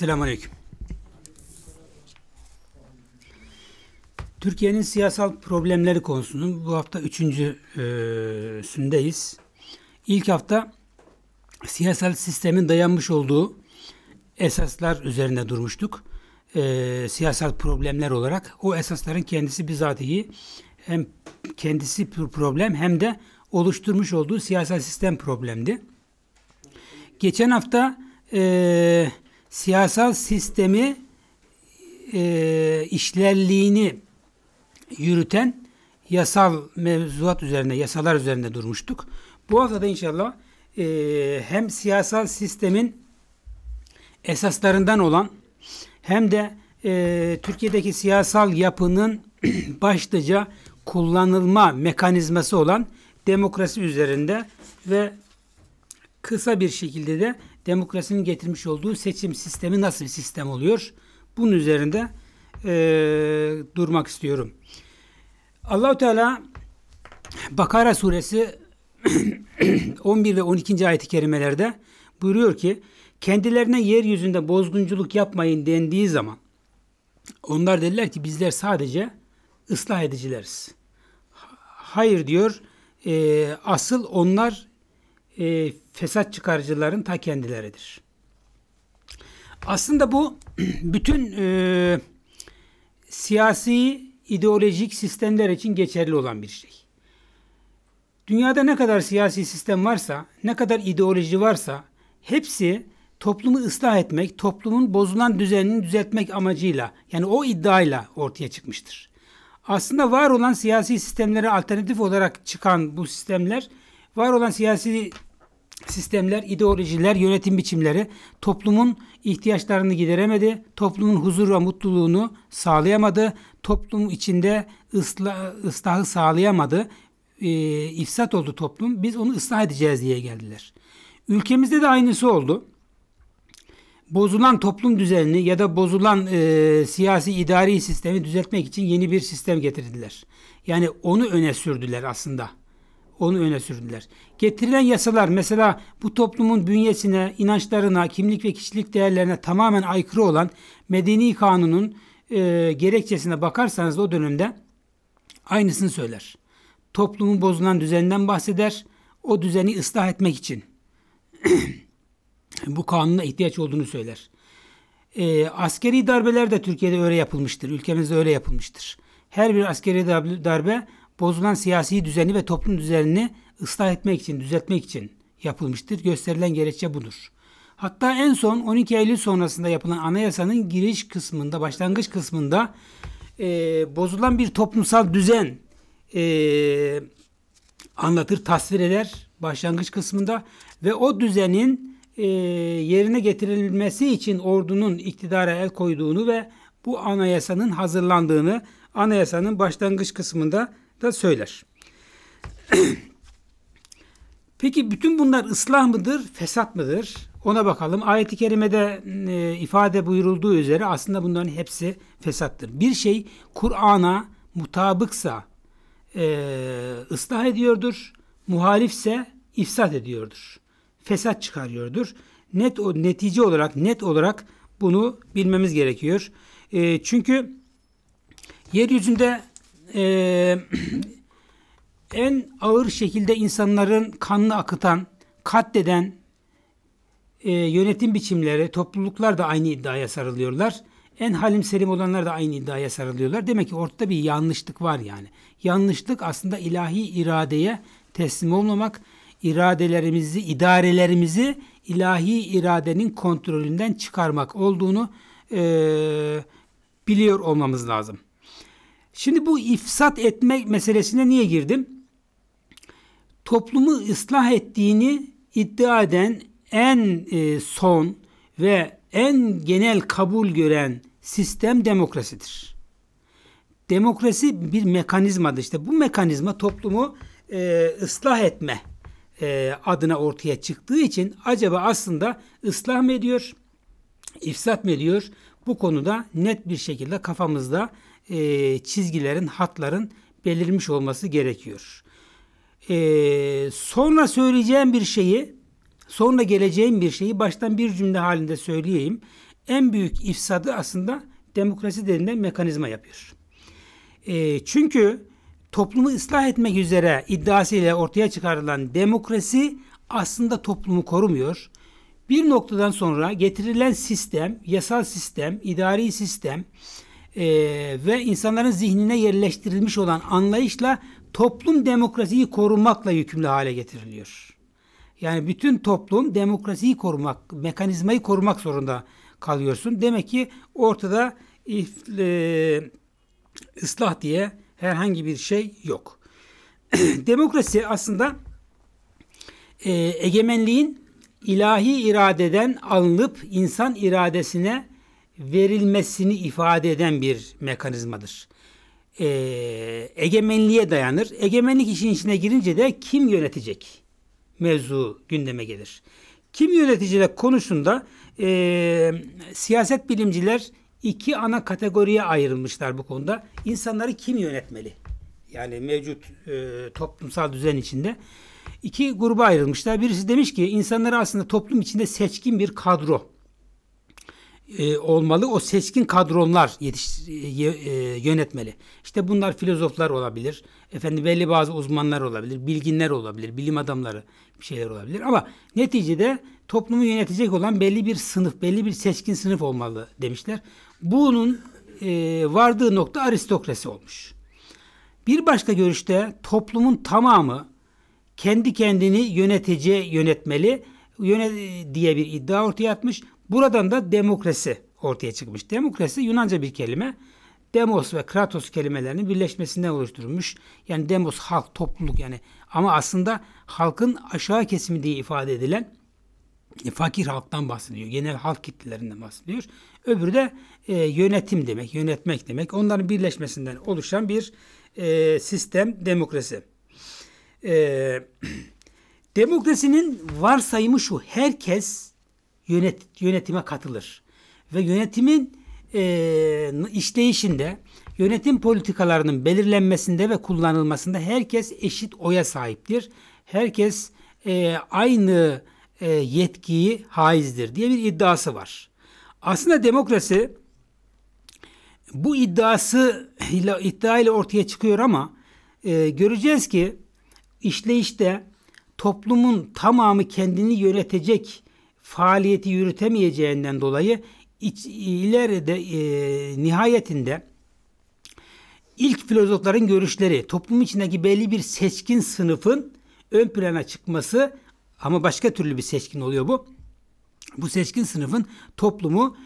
Selamünaleyküm. Türkiye'nin siyasal problemleri konusunun bu hafta üçüncüsündeyiz. E, İlk hafta siyasal sistemin dayanmış olduğu esaslar üzerine durmuştuk. E, siyasal problemler olarak o esasların kendisi bizatihi hem kendisi problem hem de oluşturmuş olduğu siyasal sistem problemdi. Geçen hafta eee siyasal sistemi e, işlerliğini yürüten yasal mevzuat üzerine, yasalar üzerinde durmuştuk. Bu haftada inşallah e, hem siyasal sistemin esaslarından olan hem de e, Türkiye'deki siyasal yapının başlıca kullanılma mekanizması olan demokrasi üzerinde ve kısa bir şekilde de demokrasinin getirmiş olduğu seçim sistemi nasıl bir sistem oluyor? Bunun üzerinde e, durmak istiyorum. Allahu Teala Bakara suresi 11 ve 12. ayet-i kerimelerde buyuruyor ki kendilerine yeryüzünde bozgunculuk yapmayın dendiği zaman onlar dediler ki bizler sadece ıslah edicileriz. Hayır diyor e, asıl onlar e, fesat çıkarıcıların ta kendileridir. Aslında bu bütün e, siyasi ideolojik sistemler için geçerli olan bir şey. Dünyada ne kadar siyasi sistem varsa, ne kadar ideoloji varsa hepsi toplumu ıslah etmek, toplumun bozulan düzenini düzeltmek amacıyla yani o iddiayla ortaya çıkmıştır. Aslında var olan siyasi sistemlere alternatif olarak çıkan bu sistemler var olan siyasi sistemler, ideolojiler, yönetim biçimleri toplumun ihtiyaçlarını gideremedi, toplumun huzur ve mutluluğunu sağlayamadı, toplum içinde ısla, ıslahı sağlayamadı, e, ifsat oldu toplum. Biz onu ıslah edeceğiz diye geldiler. Ülkemizde de aynısı oldu. Bozulan toplum düzenini ya da bozulan e, siyasi idari sistemi düzeltmek için yeni bir sistem getirdiler. Yani onu öne sürdüler aslında onu öne sürdüler. Getirilen yasalar mesela bu toplumun bünyesine, inançlarına, kimlik ve kişilik değerlerine tamamen aykırı olan medeni kanunun e, gerekçesine bakarsanız o dönemde aynısını söyler. Toplumun bozulan düzeninden bahseder. O düzeni ıslah etmek için bu kanuna ihtiyaç olduğunu söyler. E, askeri darbeler de Türkiye'de öyle yapılmıştır. Ülkemizde öyle yapılmıştır. Her bir askeri darbe bozulan siyasi düzeni ve toplum düzenini ıslah etmek için, düzeltmek için yapılmıştır. Gösterilen gerekçe budur. Hatta en son 12 Eylül sonrasında yapılan anayasanın giriş kısmında, başlangıç kısmında e, bozulan bir toplumsal düzen e, anlatır, tasvir eder başlangıç kısmında ve o düzenin e, yerine getirilmesi için ordunun iktidara el koyduğunu ve bu anayasanın hazırlandığını anayasanın başlangıç kısmında da söyler. Peki bütün bunlar ıslah mıdır, fesat mıdır? Ona bakalım. Ayet-i kerimede e, ifade buyurulduğu üzere aslında bunların hepsi fesattır. Bir şey Kur'an'a mutabıksa e, ıslah ediyordur, muhalifse ifsat ediyordur. Fesat çıkarıyordur. Net o netice olarak net olarak bunu bilmemiz gerekiyor. E, çünkü yeryüzünde e, en ağır şekilde insanların kanını akıtan, katleden e, yönetim biçimleri, topluluklar da aynı iddiaya sarılıyorlar. En halim selim olanlar da aynı iddiaya sarılıyorlar. Demek ki ortada bir yanlışlık var yani. Yanlışlık aslında ilahi iradeye teslim olmamak, iradelerimizi, idarelerimizi ilahi iradenin kontrolünden çıkarmak olduğunu e, biliyor olmamız lazım. Şimdi bu ifsat etme meselesine niye girdim? Toplumu ıslah ettiğini iddia eden en e, son ve en genel kabul gören sistem demokrasidir. Demokrasi bir mekanizmadır. işte. bu mekanizma toplumu e, ıslah etme e, adına ortaya çıktığı için acaba aslında ıslah mı ediyor, ifsat mı ediyor? Bu konuda net bir şekilde kafamızda e, çizgilerin, hatların belirmiş olması gerekiyor. E, sonra söyleyeceğim bir şeyi, sonra geleceğim bir şeyi baştan bir cümle halinde söyleyeyim. En büyük ifsadı aslında demokrasi denilen mekanizma yapıyor. E, çünkü toplumu ıslah etmek üzere iddiasıyla ortaya çıkarılan demokrasi aslında toplumu korumuyor. Bir noktadan sonra getirilen sistem, yasal sistem, idari sistem, e, ve insanların zihnine yerleştirilmiş olan anlayışla toplum demokrasiyi korumakla yükümlü hale getiriliyor. Yani bütün toplum demokrasiyi korumak, mekanizmayı korumak zorunda kalıyorsun. Demek ki ortada e, ıslah diye herhangi bir şey yok. Demokrasi aslında e, egemenliğin ilahi iradeden alınıp insan iradesine verilmesini ifade eden bir mekanizmadır. E, egemenliğe dayanır. Egemenlik işin içine girince de kim yönetecek mevzu gündeme gelir. Kim yönetecek konusunda e, siyaset bilimciler iki ana kategoriye ayrılmışlar bu konuda. İnsanları kim yönetmeli? Yani mevcut e, toplumsal düzen içinde iki gruba ayrılmışlar. Birisi demiş ki insanları aslında toplum içinde seçkin bir kadro e, olmalı. O seçkin kadronlar yetiş, e, e, yönetmeli. İşte bunlar filozoflar olabilir. Efendim belli bazı uzmanlar olabilir. Bilginler olabilir. Bilim adamları bir şeyler olabilir. Ama neticede toplumu yönetecek olan belli bir sınıf, belli bir seçkin sınıf olmalı demişler. Bunun e, vardığı nokta aristokrasi olmuş. Bir başka görüşte toplumun tamamı kendi kendini yönetece yönetmeli yönet diye bir iddia ortaya atmış. Buradan da demokrasi ortaya çıkmış. Demokrasi Yunanca bir kelime. Demos ve Kratos kelimelerinin birleşmesinden oluşturulmuş. Yani demos halk, topluluk yani. Ama aslında halkın aşağı kesimi diye ifade edilen e, fakir halktan bahsediyor. Genel halk kitlelerinden bahsediyor. Öbürü de e, yönetim demek, yönetmek demek. Onların birleşmesinden oluşan bir e, sistem demokrasi. E, demokrasinin varsayımı şu. Herkes yönet, yönetime katılır. Ve yönetimin e, işleyişinde, yönetim politikalarının belirlenmesinde ve kullanılmasında herkes eşit oya sahiptir. Herkes e, aynı e, yetkiyi haizdir diye bir iddiası var. Aslında demokrasi bu iddiası ile iddia ile ortaya çıkıyor ama e, göreceğiz ki işleyişte toplumun tamamı kendini yönetecek faaliyeti yürütemeyeceğinden dolayı iç, ileride e, nihayetinde ilk filozofların görüşleri toplum içindeki belli bir seçkin sınıfın ön plana çıkması ama başka türlü bir seçkin oluyor bu. Bu seçkin sınıfın toplumu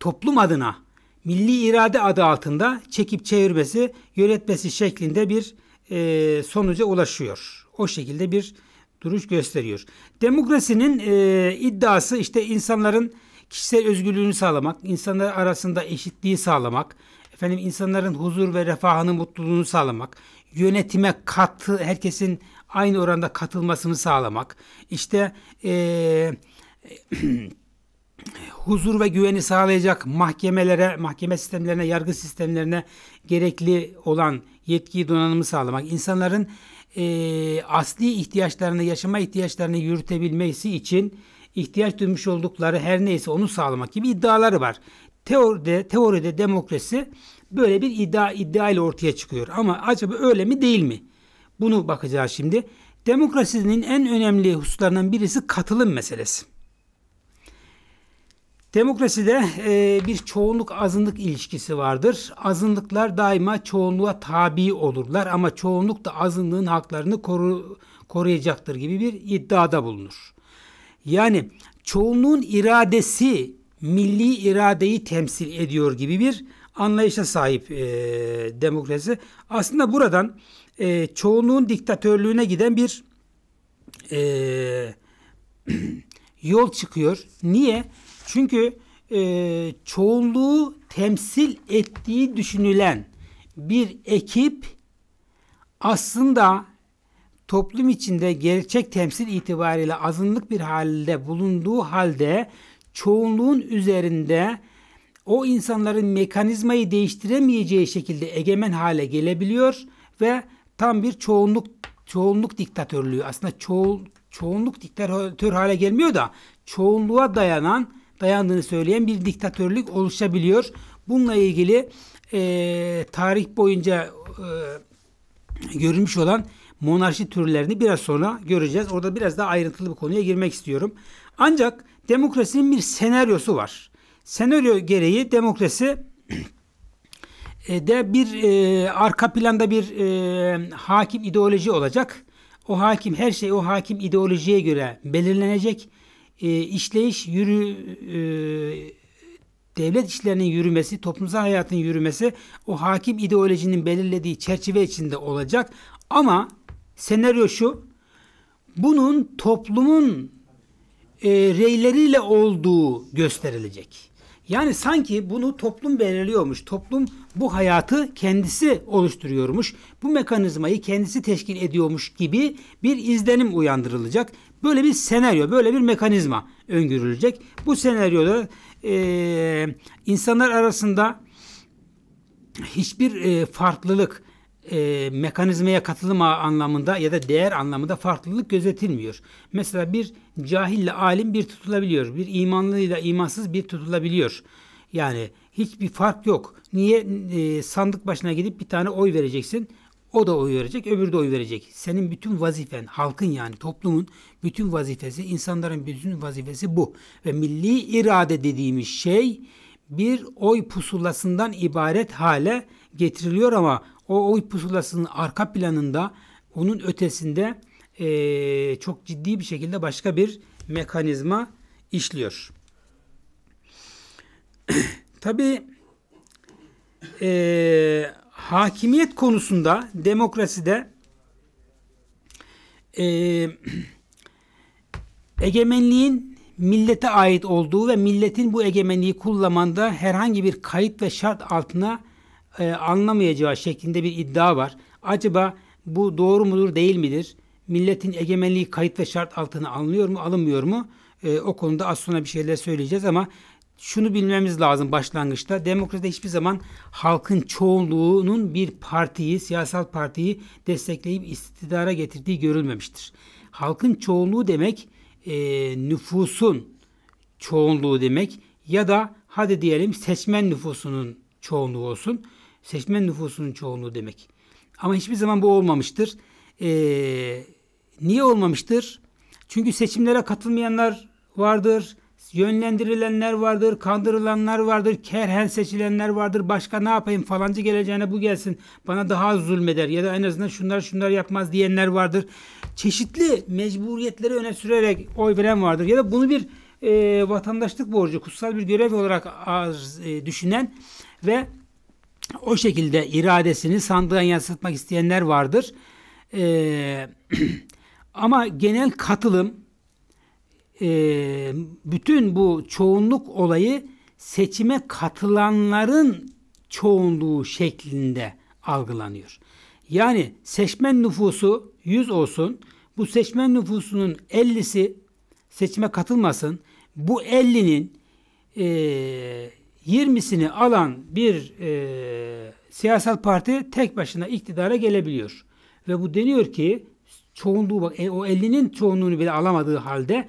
toplum adına milli irade adı altında çekip çevirmesi, yönetmesi şeklinde bir e, sonuca ulaşıyor. O şekilde bir duruş gösteriyor. Demokrasinin e, iddiası işte insanların kişisel özgürlüğünü sağlamak, insanlar arasında eşitliği sağlamak, efendim insanların huzur ve refahını, mutluluğunu sağlamak, yönetime katı herkesin aynı oranda katılmasını sağlamak, işte e, huzur ve güveni sağlayacak mahkemelere, mahkeme sistemlerine, yargı sistemlerine gerekli olan yetki donanımı sağlamak, insanların e, asli ihtiyaçlarını, yaşama ihtiyaçlarını yürütebilmesi için ihtiyaç duymuş oldukları her neyse onu sağlamak gibi iddiaları var. Teoride, teoride demokrasi böyle bir iddia, iddia ile ortaya çıkıyor. Ama acaba öyle mi değil mi? Bunu bakacağız şimdi. Demokrasinin en önemli hususlarından birisi katılım meselesi. Demokraside e, bir çoğunluk azınlık ilişkisi vardır. Azınlıklar daima çoğunluğa tabi olurlar ama çoğunluk da azınlığın haklarını koru, koruyacaktır gibi bir iddiada bulunur. Yani çoğunluğun iradesi milli iradeyi temsil ediyor gibi bir anlayışa sahip e, demokrasi. Aslında buradan e, çoğunluğun diktatörlüğüne giden bir e, yol çıkıyor. Niye? Niye? Çünkü e, çoğunluğu temsil ettiği düşünülen bir ekip aslında toplum içinde gerçek temsil itibariyle azınlık bir halde bulunduğu halde çoğunluğun üzerinde o insanların mekanizmayı değiştiremeyeceği şekilde egemen hale gelebiliyor ve tam bir çoğunluk çoğunluk diktatörlüğü aslında ço çoğunluk diktatör hale gelmiyor da çoğunluğa dayanan dayandığını söyleyen bir diktatörlük oluşabiliyor. Bununla ilgili e, tarih boyunca e, görülmüş olan monarşi türlerini biraz sonra göreceğiz. Orada biraz daha ayrıntılı bir konuya girmek istiyorum. Ancak demokrasinin bir senaryosu var. Senaryo gereği demokrasi e, de bir e, arka planda bir e, hakim ideoloji olacak. O hakim her şey o hakim ideolojiye göre belirlenecek e, işleyiş yürü e, devlet işlerinin yürümesi, toplumsal hayatın yürümesi o hakim ideolojinin belirlediği çerçeve içinde olacak. Ama senaryo şu, bunun toplumun e, reyleriyle olduğu gösterilecek. Yani sanki bunu toplum belirliyormuş. Toplum bu hayatı kendisi oluşturuyormuş. Bu mekanizmayı kendisi teşkil ediyormuş gibi bir izlenim uyandırılacak Böyle bir senaryo, böyle bir mekanizma öngörülecek. Bu senaryoda e, insanlar arasında hiçbir e, farklılık, e, mekanizmaya katılım anlamında ya da değer anlamında farklılık gözetilmiyor. Mesela bir cahille alim bir tutulabiliyor. Bir imanlıyla imansız bir tutulabiliyor. Yani hiçbir fark yok. Niye e, sandık başına gidip bir tane oy vereceksin? O da oy verecek, öbürü de oy verecek. Senin bütün vazifen, halkın yani toplumun bütün vazifesi, insanların bütün vazifesi bu. Ve milli irade dediğimiz şey bir oy pusulasından ibaret hale getiriliyor ama o oy pusulasının arka planında, onun ötesinde e, çok ciddi bir şekilde başka bir mekanizma işliyor. Tabii e, hakimiyet konusunda demokraside e, egemenliğin millete ait olduğu ve milletin bu egemenliği kullanmanda herhangi bir kayıt ve şart altına e, anlamayacağı şeklinde bir iddia var. Acaba bu doğru mudur değil midir? Milletin egemenliği kayıt ve şart altına alınıyor mu alınmıyor mu? E, o konuda az sonra bir şeyler söyleyeceğiz ama şunu bilmemiz lazım başlangıçta. Demokraside hiçbir zaman halkın çoğunluğunun bir partiyi, siyasal partiyi destekleyip istidara getirdiği görülmemiştir. Halkın çoğunluğu demek e, nüfusun çoğunluğu demek ya da hadi diyelim seçmen nüfusunun çoğunluğu olsun. Seçmen nüfusunun çoğunluğu demek. Ama hiçbir zaman bu olmamıştır. E, niye olmamıştır? Çünkü seçimlere katılmayanlar vardır yönlendirilenler vardır, kandırılanlar vardır, kerhen seçilenler vardır. Başka ne yapayım falancı geleceğine bu gelsin bana daha zulmeder ya da en azından şunlar şunlar yapmaz diyenler vardır. Çeşitli mecburiyetleri öne sürerek oy veren vardır ya da bunu bir e, vatandaşlık borcu, kutsal bir görev olarak arz, e, düşünen ve o şekilde iradesini sandığa yansıtmak isteyenler vardır. E, ama genel katılım e, bütün bu çoğunluk olayı seçime katılanların çoğunluğu şeklinde algılanıyor. Yani seçmen nüfusu 100 olsun. Bu seçmen nüfusunun 50'si seçime katılmasın. Bu 50'nin e, 20'sini alan bir e, siyasal parti tek başına iktidara gelebiliyor. Ve bu deniyor ki çoğunluğu bak e, o 50'nin çoğunluğunu bile alamadığı halde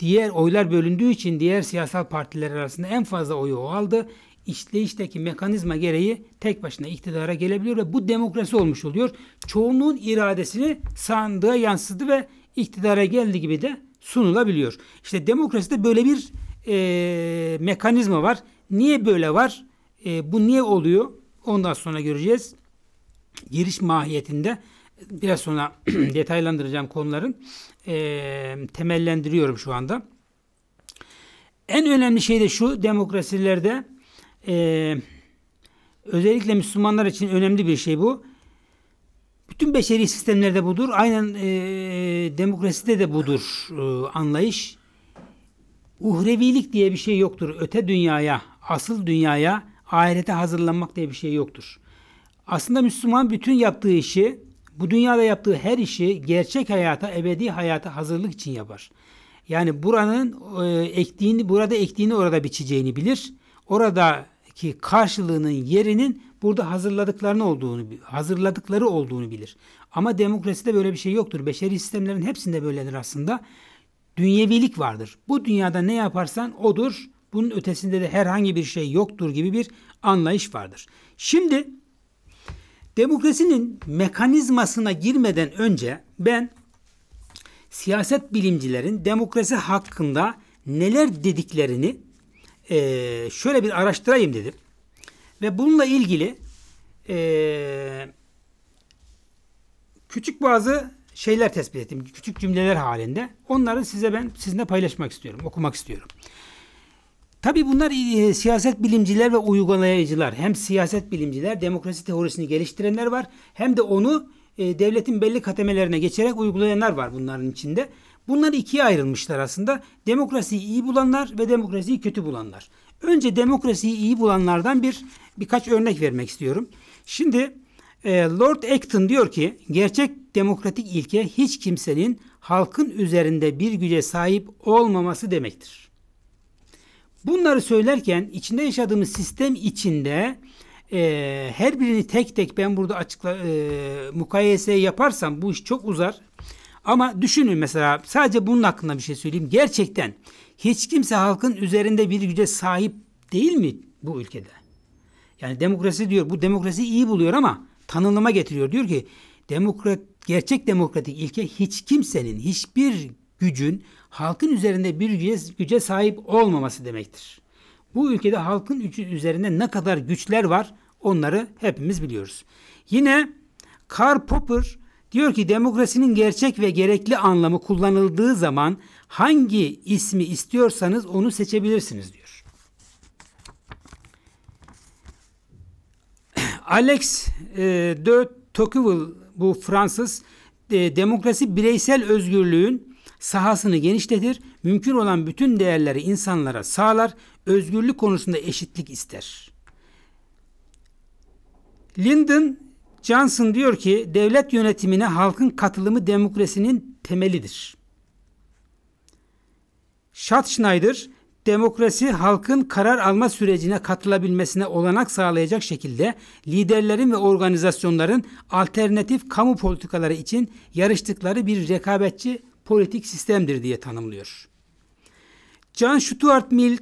Diğer oylar bölündüğü için diğer siyasal partiler arasında en fazla oyu o aldı. İşleyişteki mekanizma gereği tek başına iktidara gelebiliyor ve bu demokrasi olmuş oluyor. Çoğunluğun iradesini sandığa yansıdı ve iktidara geldi gibi de sunulabiliyor. İşte demokraside böyle bir e, mekanizma var. Niye böyle var? E, bu niye oluyor? Ondan sonra göreceğiz. Giriş mahiyetinde biraz sonra detaylandıracağım konuların e, temellendiriyorum şu anda. En önemli şey de şu demokrasilerde e, özellikle Müslümanlar için önemli bir şey bu. Bütün beşeri sistemlerde budur. Aynen e, demokraside de budur e, anlayış. Uhrevilik diye bir şey yoktur. Öte dünyaya, asıl dünyaya, ahirete hazırlanmak diye bir şey yoktur. Aslında Müslüman bütün yaptığı işi bu dünyada yaptığı her işi gerçek hayata, ebedi hayata hazırlık için yapar. Yani buranın e, ektiğini, burada ektiğini orada biçeceğini bilir. Oradaki karşılığının yerinin burada hazırladıklarını olduğunu, hazırladıkları olduğunu bilir. Ama demokraside böyle bir şey yoktur. Beşeri sistemlerin hepsinde böyledir aslında. Dünyevilik vardır. Bu dünyada ne yaparsan odur. Bunun ötesinde de herhangi bir şey yoktur gibi bir anlayış vardır. Şimdi Demokrasinin mekanizmasına girmeden önce ben siyaset bilimcilerin demokrasi hakkında neler dediklerini e, şöyle bir araştırayım dedim. Ve bununla ilgili e, küçük bazı şeyler tespit ettim. Küçük cümleler halinde. Onları size ben sizinle paylaşmak istiyorum, okumak istiyorum. Tabi bunlar e, e, siyaset bilimciler ve uygulayıcılar. Hem siyaset bilimciler, demokrasi teorisini geliştirenler var. Hem de onu e, devletin belli katemelerine geçerek uygulayanlar var bunların içinde. Bunlar ikiye ayrılmışlar aslında. Demokrasiyi iyi bulanlar ve demokrasiyi kötü bulanlar. Önce demokrasiyi iyi bulanlardan bir birkaç örnek vermek istiyorum. Şimdi e, Lord Acton diyor ki gerçek demokratik ilke hiç kimsenin halkın üzerinde bir güce sahip olmaması demektir. Bunları söylerken içinde yaşadığımız sistem içinde e, her birini tek tek ben burada açıkla e, mukayese yaparsam bu iş çok uzar. Ama düşünün mesela sadece bunun hakkında bir şey söyleyeyim. Gerçekten hiç kimse halkın üzerinde bir güce sahip değil mi bu ülkede? Yani demokrasi diyor bu demokrasi iyi buluyor ama tanımlama getiriyor. Diyor ki demokrat gerçek demokratik ilke hiç kimsenin hiçbir gücün halkın üzerinde bir güce, güce sahip olmaması demektir. Bu ülkede halkın üzerinde ne kadar güçler var onları hepimiz biliyoruz. Yine Karl Popper diyor ki demokrasinin gerçek ve gerekli anlamı kullanıldığı zaman hangi ismi istiyorsanız onu seçebilirsiniz diyor. Alex e, de Tocqueville bu Fransız e, demokrasi bireysel özgürlüğün sahasını genişletir, mümkün olan bütün değerleri insanlara sağlar, özgürlük konusunda eşitlik ister. Lyndon Johnson diyor ki devlet yönetimine halkın katılımı demokrasinin temelidir. Schatzschneider demokrasi halkın karar alma sürecine katılabilmesine olanak sağlayacak şekilde liderlerin ve organizasyonların alternatif kamu politikaları için yarıştıkları bir rekabetçi politik sistemdir diye tanımlıyor. John Stuart Mill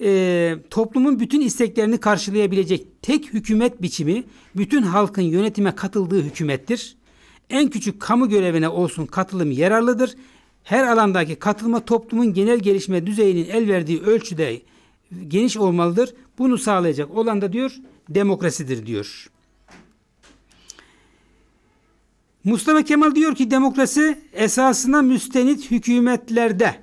e, toplumun bütün isteklerini karşılayabilecek tek hükümet biçimi bütün halkın yönetime katıldığı hükümettir. En küçük kamu görevine olsun katılım yararlıdır. Her alandaki katılma toplumun genel gelişme düzeyinin el verdiği ölçüde geniş olmalıdır. Bunu sağlayacak olan da diyor demokrasidir diyor. Mustafa Kemal diyor ki demokrasi esasına müstenit hükümetlerde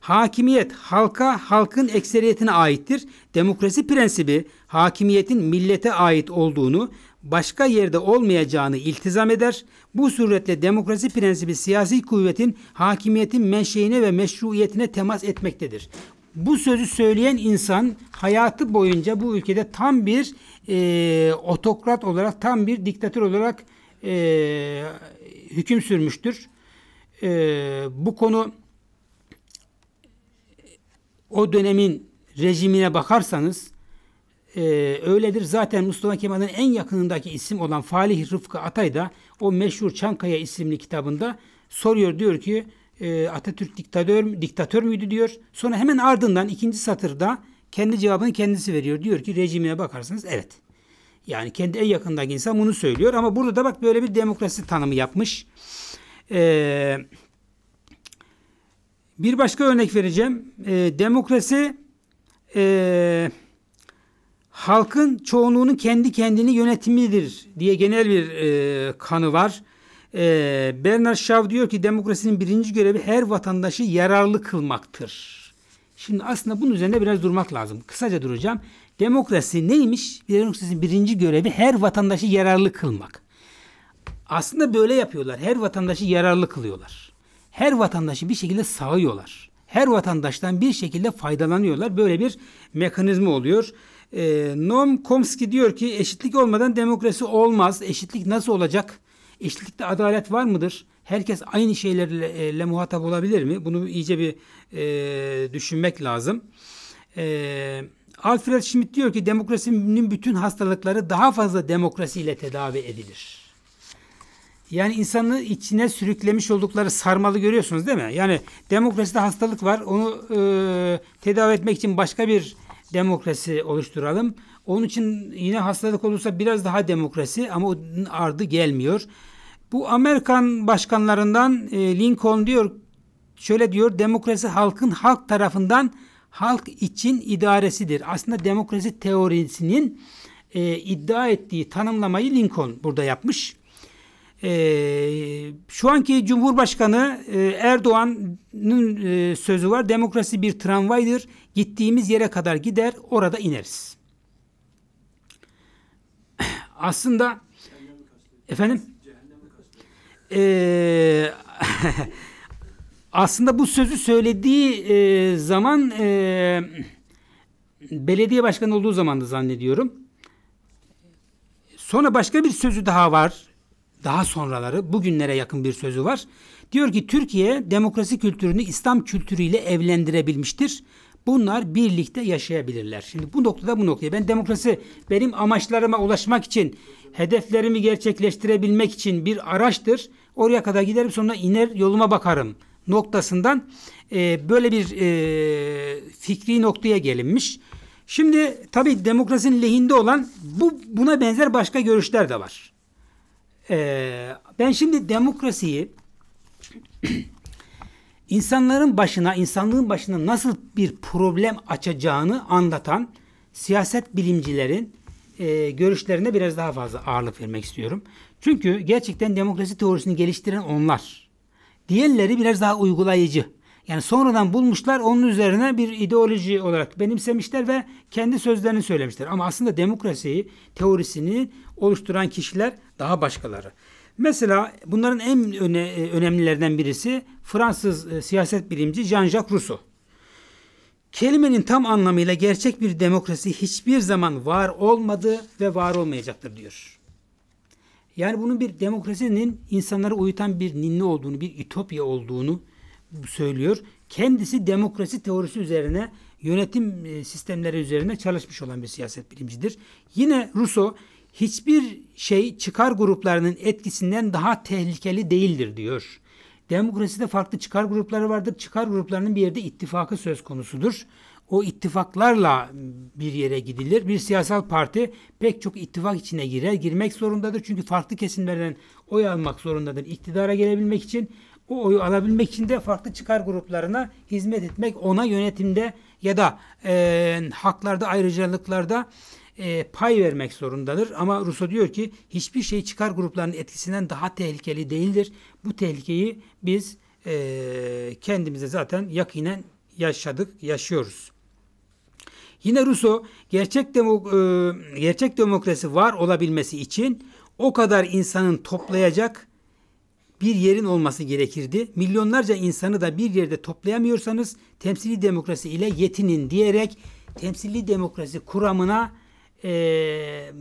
hakimiyet halka halkın ekseriyetine aittir. Demokrasi prensibi hakimiyetin millete ait olduğunu başka yerde olmayacağını iltizam eder. Bu suretle demokrasi prensibi siyasi kuvvetin hakimiyetin menşeine ve meşruiyetine temas etmektedir. Bu sözü söyleyen insan hayatı boyunca bu ülkede tam bir e, otokrat olarak, tam bir diktatör olarak e, hüküm sürmüştür. E, bu konu o dönemin rejimine bakarsanız e, öyledir. Zaten Mustafa Kemal'in en yakınındaki isim olan Falih Rıfkı Atay da o meşhur Çankaya isimli kitabında soruyor diyor ki e, Atatürk diktatör, diktatör müydü diyor. Sonra hemen ardından ikinci satırda kendi cevabını kendisi veriyor. Diyor ki rejimine bakarsanız evet. Yani kendi en yakındaki insan bunu söylüyor ama burada da bak böyle bir demokrasi tanımı yapmış. Ee, bir başka örnek vereceğim. Ee, demokrasi e, halkın çoğunluğunun kendi kendini yönetimidir diye genel bir e, kanı var. E, Bernard Shaw diyor ki demokrasinin birinci görevi her vatandaşı yararlı kılmaktır. Şimdi aslında bunun üzerinde biraz durmak lazım. Kısaca duracağım. Demokrasi neymiş? Demokrasinin birinci görevi her vatandaşı yararlı kılmak. Aslında böyle yapıyorlar. Her vatandaşı yararlı kılıyorlar. Her vatandaşı bir şekilde sağıyorlar. Her vatandaştan bir şekilde faydalanıyorlar. Böyle bir mekanizma oluyor. E, Noam Chomsky diyor ki eşitlik olmadan demokrasi olmaz. Eşitlik nasıl olacak? Eşitlikte adalet var mıdır? Herkes aynı şeylerle e, muhatap olabilir mi? Bunu iyice bir e, düşünmek lazım. Eee Alfred Schmidt diyor ki demokrasinin bütün hastalıkları daha fazla demokrasiyle tedavi edilir. Yani insanı içine sürüklemiş oldukları sarmalı görüyorsunuz değil mi? Yani demokraside hastalık var. Onu e, tedavi etmek için başka bir demokrasi oluşturalım. Onun için yine hastalık olursa biraz daha demokrasi ama onun ardı gelmiyor. Bu Amerikan başkanlarından e, Lincoln diyor şöyle diyor demokrasi halkın halk tarafından halk için idaresidir. Aslında demokrasi teorisinin e, iddia ettiği tanımlamayı Lincoln burada yapmış. E, şu anki Cumhurbaşkanı e, Erdoğan'ın e, sözü var. Demokrasi bir tramvaydır. Gittiğimiz yere kadar gider, orada ineriz. Aslında efendim e, aslında bu sözü söylediği e, zaman e, belediye başkanı olduğu zamandı zannediyorum. Sonra başka bir sözü daha var. Daha sonraları bugünlere yakın bir sözü var. Diyor ki Türkiye demokrasi kültürünü İslam kültürüyle evlendirebilmiştir. Bunlar birlikte yaşayabilirler. Şimdi bu noktada bu noktaya ben demokrasi benim amaçlarıma ulaşmak için hedeflerimi gerçekleştirebilmek için bir araçtır. Oraya kadar giderim sonra iner yoluma bakarım.'' noktasından e, böyle bir e, fikri noktaya gelinmiş. Şimdi tabi demokrasinin lehinde olan bu buna benzer başka görüşler de var. E, ben şimdi demokrasiyi insanların başına, insanlığın başına nasıl bir problem açacağını anlatan siyaset bilimcilerin e, görüşlerine biraz daha fazla ağırlık vermek istiyorum. Çünkü gerçekten demokrasi teorisini geliştiren onlar. Diğerleri biraz daha uygulayıcı. Yani sonradan bulmuşlar onun üzerine bir ideoloji olarak benimsemişler ve kendi sözlerini söylemişler. Ama aslında demokrasiyi, teorisini oluşturan kişiler daha başkaları. Mesela bunların en öne, e, önemlilerinden birisi Fransız e, siyaset bilimci Jean-Jacques Rousseau. Kelimenin tam anlamıyla gerçek bir demokrasi hiçbir zaman var olmadı ve var olmayacaktır diyor. Yani bunun bir demokrasinin insanları uyutan bir ninni olduğunu, bir ütopya olduğunu söylüyor. Kendisi demokrasi teorisi üzerine, yönetim e, sistemleri üzerine çalışmış olan bir siyaset bilimcidir. Yine Russo hiçbir şey çıkar gruplarının etkisinden daha tehlikeli değildir diyor. Demokraside farklı çıkar grupları vardır. Çıkar gruplarının bir yerde ittifakı söz konusudur. O ittifaklarla bir yere gidilir. Bir siyasal parti pek çok ittifak içine girer, girmek zorundadır. Çünkü farklı kesimlerden oy almak zorundadır iktidara gelebilmek için. O oyu alabilmek için de farklı çıkar gruplarına hizmet etmek, ona yönetimde ya da e, haklarda, ayrıcalıklarda e, pay vermek zorundadır. Ama Rousseau diyor ki hiçbir şey çıkar gruplarının etkisinden daha tehlikeli değildir. Bu tehlikeyi biz e, kendimize zaten yakinen yaşadık, yaşıyoruz. Yine Rousseau gerçek, demok e, gerçek demokrasi var olabilmesi için o kadar insanın toplayacak bir yerin olması gerekirdi. Milyonlarca insanı da bir yerde toplayamıyorsanız temsili demokrasi ile yetinin diyerek temsili demokrasi kuramına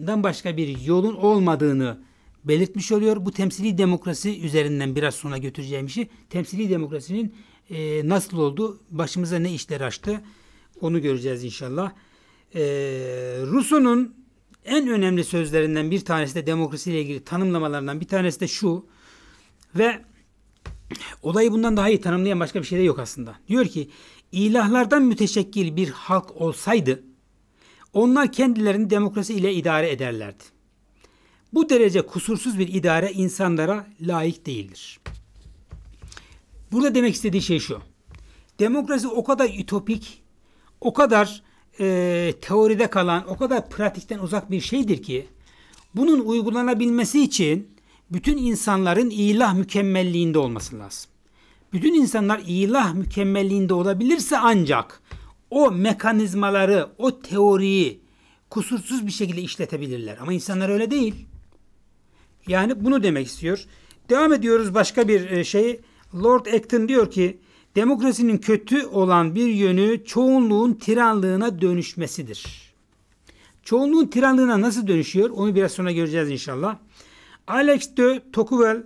den başka bir yolun olmadığını belirtmiş oluyor. Bu temsili demokrasi üzerinden biraz sonra götüreceğim işi. Temsili demokrasinin e, nasıl oldu, başımıza ne işler açtı onu göreceğiz inşallah. E, Rousseau'nun en önemli sözlerinden bir tanesi de demokrasiyle ilgili tanımlamalarından bir tanesi de şu ve olayı bundan daha iyi tanımlayan başka bir şey de yok aslında. Diyor ki ilahlardan müteşekkil bir halk olsaydı onlar kendilerini demokrasi ile idare ederlerdi. Bu derece kusursuz bir idare insanlara layık değildir. Burada demek istediği şey şu. Demokrasi o kadar ütopik, o kadar e, teoride kalan, o kadar pratikten uzak bir şeydir ki bunun uygulanabilmesi için bütün insanların ilah mükemmelliğinde olması lazım. Bütün insanlar ilah mükemmelliğinde olabilirse ancak o mekanizmaları, o teoriyi kusursuz bir şekilde işletebilirler. Ama insanlar öyle değil. Yani bunu demek istiyor. Devam ediyoruz başka bir şey. Lord Acton diyor ki demokrasinin kötü olan bir yönü çoğunluğun tiranlığına dönüşmesidir. Çoğunluğun tiranlığına nasıl dönüşüyor onu biraz sonra göreceğiz inşallah. Alex de Tocqueville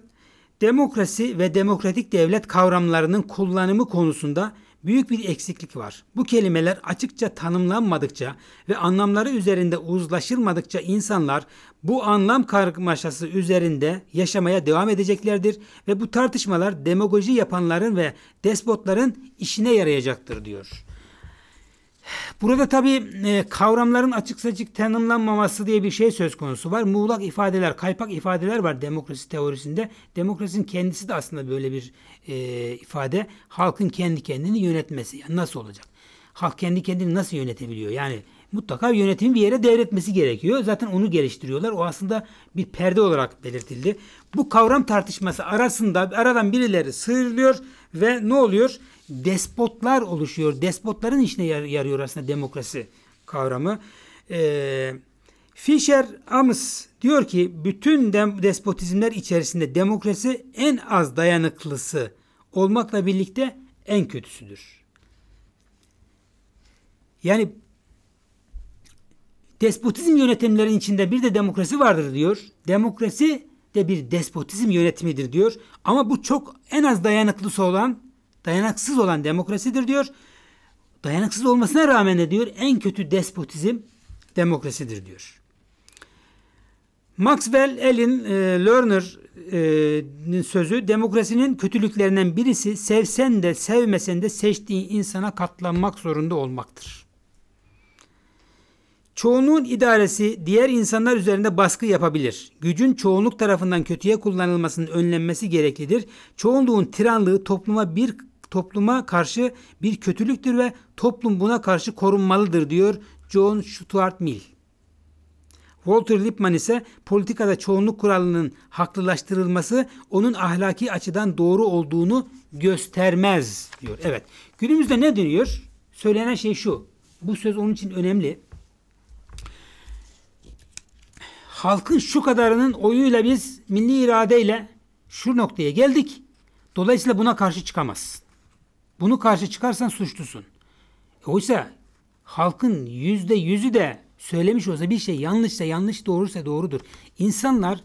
demokrasi ve demokratik devlet kavramlarının kullanımı konusunda büyük bir eksiklik var. Bu kelimeler açıkça tanımlanmadıkça ve anlamları üzerinde uzlaşılmadıkça insanlar bu anlam karmaşası üzerinde yaşamaya devam edeceklerdir ve bu tartışmalar demagoji yapanların ve despotların işine yarayacaktır diyor. Burada tabi e, kavramların açık saçık tanımlanmaması diye bir şey söz konusu var. Muğlak ifadeler, kaypak ifadeler var demokrasi teorisinde. Demokrasinin kendisi de aslında böyle bir e, ifade. Halkın kendi kendini yönetmesi. Yani nasıl olacak? Halk kendi kendini nasıl yönetebiliyor? Yani mutlaka yönetimi bir yere devretmesi gerekiyor. Zaten onu geliştiriyorlar. O aslında bir perde olarak belirtildi. Bu kavram tartışması arasında aradan birileri sıyrılıyor ve ne oluyor? despotlar oluşuyor. Despotların içine yar yarıyor aslında demokrasi kavramı. Ee, Fisher Ames diyor ki bütün despotizmler içerisinde demokrasi en az dayanıklısı olmakla birlikte en kötüsüdür. Yani despotizm yönetimlerin içinde bir de demokrasi vardır diyor. Demokrasi de bir despotizm yönetimidir diyor. Ama bu çok en az dayanıklısı olan dayanaksız olan demokrasidir diyor. Dayanaksız olmasına rağmen de diyor en kötü despotizm demokrasidir diyor. Maxwell Ellen e, Lerner'ın e, sözü demokrasinin kötülüklerinden birisi sevsen de sevmesen de seçtiğin insana katlanmak zorunda olmaktır. Çoğunluğun idaresi diğer insanlar üzerinde baskı yapabilir. Gücün çoğunluk tarafından kötüye kullanılmasının önlenmesi gereklidir. Çoğunluğun tiranlığı topluma bir topluma karşı bir kötülüktür ve toplum buna karşı korunmalıdır diyor John Stuart Mill. Walter Lippmann ise politikada çoğunluk kuralının haklılaştırılması onun ahlaki açıdan doğru olduğunu göstermez diyor. Evet. Günümüzde ne dönüyor? Söylenen şey şu. Bu söz onun için önemli. Halkın şu kadarının oyuyla biz milli iradeyle şu noktaya geldik. Dolayısıyla buna karşı çıkamaz. Bunu karşı çıkarsan suçlusun. E, oysa halkın yüzde yüzü de söylemiş olsa bir şey yanlışsa yanlış doğruysa doğrudur. İnsanlar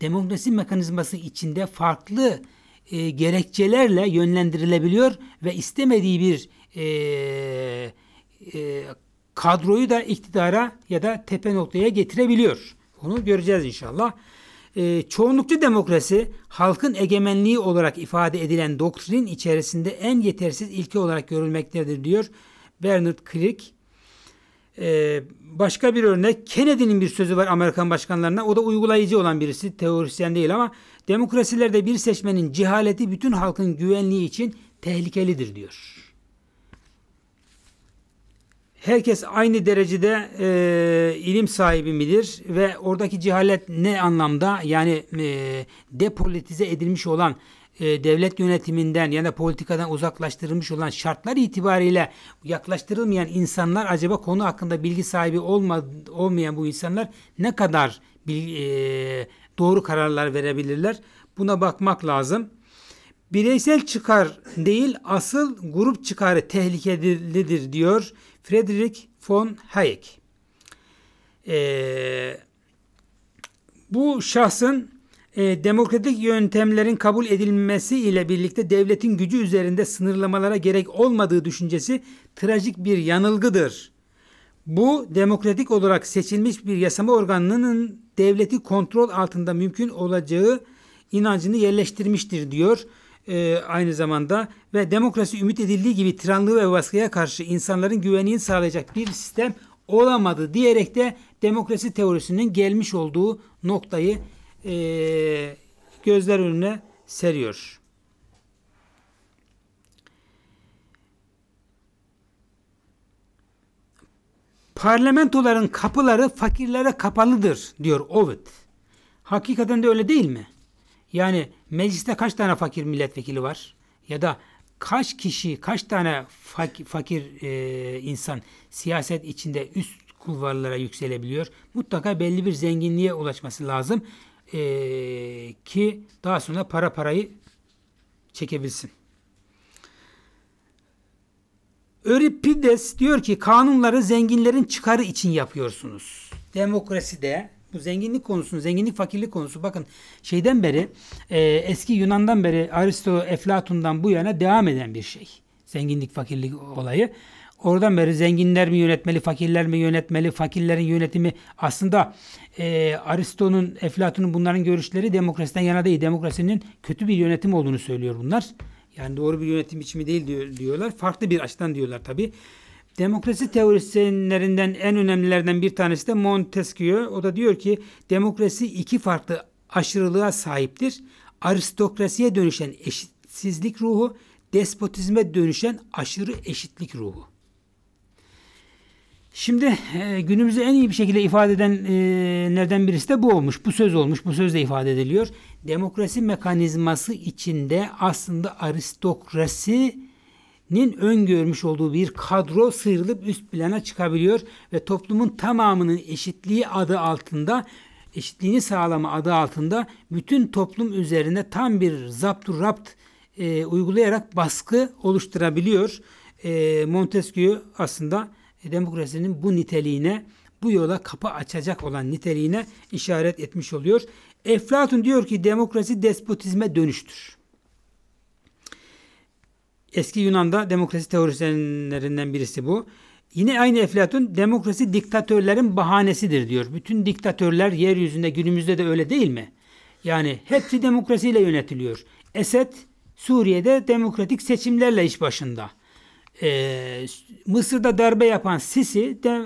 demokrasi mekanizması içinde farklı e, gerekçelerle yönlendirilebiliyor ve istemediği bir e, e, kadroyu da iktidara ya da tepe noktaya getirebiliyor. Onu göreceğiz inşallah e, ee, çoğunlukçu demokrasi halkın egemenliği olarak ifade edilen doktrin içerisinde en yetersiz ilke olarak görülmektedir diyor Bernard Crick. E, ee, başka bir örnek Kennedy'nin bir sözü var Amerikan başkanlarına. O da uygulayıcı olan birisi teorisyen değil ama demokrasilerde bir seçmenin cehaleti bütün halkın güvenliği için tehlikelidir diyor herkes aynı derecede e, ilim sahibi midir ve oradaki cehalet ne anlamda yani e, depolitize edilmiş olan e, devlet yönetiminden ya politikadan uzaklaştırılmış olan şartlar itibariyle yaklaştırılmayan insanlar acaba konu hakkında bilgi sahibi olma, olmayan bu insanlar ne kadar bilgi, e, doğru kararlar verebilirler buna bakmak lazım. Bireysel çıkar değil asıl grup çıkarı tehlikelidir diyor Frederick von Hayek. Ee, bu şahsın e, demokratik yöntemlerin kabul edilmesi ile birlikte devletin gücü üzerinde sınırlamalara gerek olmadığı düşüncesi trajik bir yanılgıdır. Bu demokratik olarak seçilmiş bir yasama organının devleti kontrol altında mümkün olacağı inancını yerleştirmiştir diyor e, aynı zamanda ve demokrasi ümit edildiği gibi tiranlığı ve baskıya karşı insanların güvenini sağlayacak bir sistem olamadı diyerek de demokrasi teorisinin gelmiş olduğu noktayı e, gözler önüne seriyor. Parlamentoların kapıları fakirlere kapalıdır diyor Ovid. Hakikaten de öyle değil mi? Yani Mecliste kaç tane fakir milletvekili var? Ya da kaç kişi, kaç tane fakir, fakir e, insan siyaset içinde üst kulvarlara yükselebiliyor? Mutlaka belli bir zenginliğe ulaşması lazım e, ki daha sonra para parayı çekebilsin. Euripides diyor ki kanunları zenginlerin çıkarı için yapıyorsunuz. Demokraside bu zenginlik konusu, zenginlik fakirlik konusu bakın şeyden beri e, eski Yunan'dan beri Aristo, Eflatun'dan bu yana devam eden bir şey. Zenginlik fakirlik olayı. Oradan beri zenginler mi yönetmeli, fakirler mi yönetmeli, fakirlerin yönetimi aslında e, Aristo'nun, Eflatun'un bunların görüşleri demokrasiden yana değil. Demokrasinin kötü bir yönetim olduğunu söylüyor bunlar. Yani doğru bir yönetim biçimi değil diyor, diyorlar. Farklı bir açıdan diyorlar tabii. Demokrasi teorisyenlerinden en önemlilerden bir tanesi de Montesquieu. O da diyor ki demokrasi iki farklı aşırılığa sahiptir. Aristokrasiye dönüşen eşitsizlik ruhu, despotizme dönüşen aşırı eşitlik ruhu. Şimdi e, günümüzü en iyi bir şekilde ifade eden e, birisi de bu olmuş. Bu söz olmuş. Bu sözle ifade ediliyor. Demokrasi mekanizması içinde aslında aristokrasi nin öngörmüş olduğu bir kadro sıyrılıp üst plana çıkabiliyor ve toplumun tamamının eşitliği adı altında eşitliğini sağlama adı altında bütün toplum üzerinde tam bir zaptur rapt e, uygulayarak baskı oluşturabiliyor. E, Montesquieu aslında e, demokrasinin bu niteliğine, bu yola kapı açacak olan niteliğine işaret etmiş oluyor. Eflatun diyor ki demokrasi despotizme dönüştür. Eski Yunan'da demokrasi teorisyenlerinden birisi bu. Yine aynı Eflatun demokrasi diktatörlerin bahanesidir diyor. Bütün diktatörler yeryüzünde günümüzde de öyle değil mi? Yani hepsi demokrasiyle yönetiliyor. Esed Suriye'de demokratik seçimlerle iş başında. Ee, Mısır'da darbe yapan Sisi de,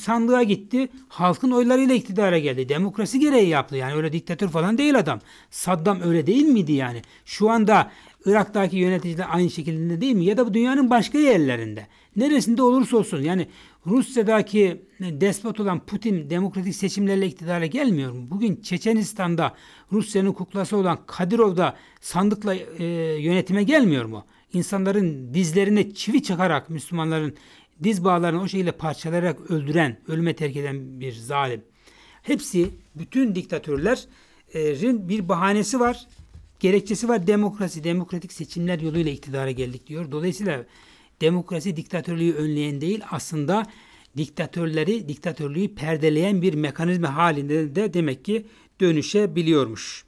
sandığa gitti. Halkın oylarıyla iktidara geldi. Demokrasi gereği yaptı. Yani öyle diktatör falan değil adam. Saddam öyle değil miydi yani? Şu anda Irak'taki yöneticiler aynı şekilde değil mi? Ya da bu dünyanın başka yerlerinde. Neresinde olursa olsun yani Rusya'daki e, despot olan Putin demokratik seçimlerle iktidara gelmiyor mu? Bugün Çeçenistan'da Rusya'nın kuklası olan Kadirov'da sandıkla e, yönetime gelmiyor mu? İnsanların dizlerine çivi çakarak Müslümanların diz bağlarını o şekilde parçalayarak öldüren, ölüme terk eden bir zalim. Hepsi, bütün diktatörlerin bir bahanesi var Gerekçesi var demokrasi, demokratik seçimler yoluyla iktidara geldik diyor. Dolayısıyla demokrasi diktatörlüğü önleyen değil aslında diktatörleri, diktatörlüğü perdeleyen bir mekanizma halinde de demek ki dönüşebiliyormuş.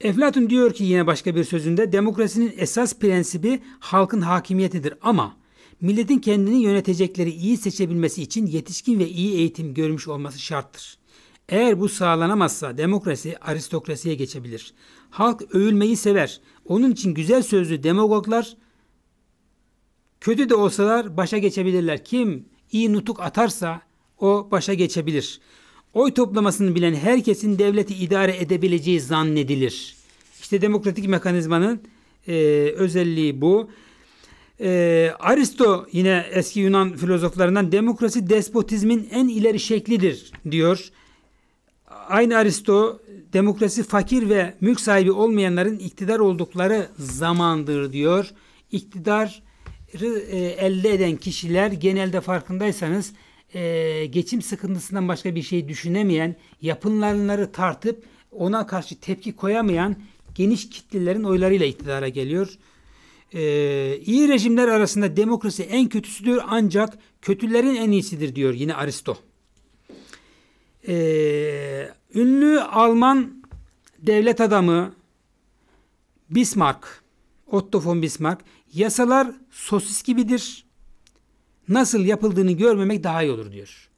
Eflatun diyor ki yine başka bir sözünde demokrasinin esas prensibi halkın hakimiyetidir ama milletin kendini yönetecekleri iyi seçebilmesi için yetişkin ve iyi eğitim görmüş olması şarttır. Eğer bu sağlanamazsa demokrasi aristokrasiye geçebilir. Halk övülmeyi sever. Onun için güzel sözlü demagoglar kötü de olsalar başa geçebilirler. Kim iyi nutuk atarsa o başa geçebilir. Oy toplamasını bilen herkesin devleti idare edebileceği zannedilir. İşte demokratik mekanizmanın e, özelliği bu. E, Aristo yine eski Yunan filozoflarından demokrasi despotizmin en ileri şeklidir diyor aynı Aristo demokrasi fakir ve mülk sahibi olmayanların iktidar oldukları zamandır diyor. İktidarı e, elde eden kişiler genelde farkındaysanız e, geçim sıkıntısından başka bir şey düşünemeyen, yapılanları tartıp ona karşı tepki koyamayan geniş kitlelerin oylarıyla iktidara geliyor. Ee, iyi rejimler arasında demokrasi en kötüsüdür ancak kötülerin en iyisidir diyor yine Aristo. Ee, Ünlü Alman devlet adamı Bismarck, Otto von Bismarck, yasalar sosis gibidir. Nasıl yapıldığını görmemek daha iyi olur diyor.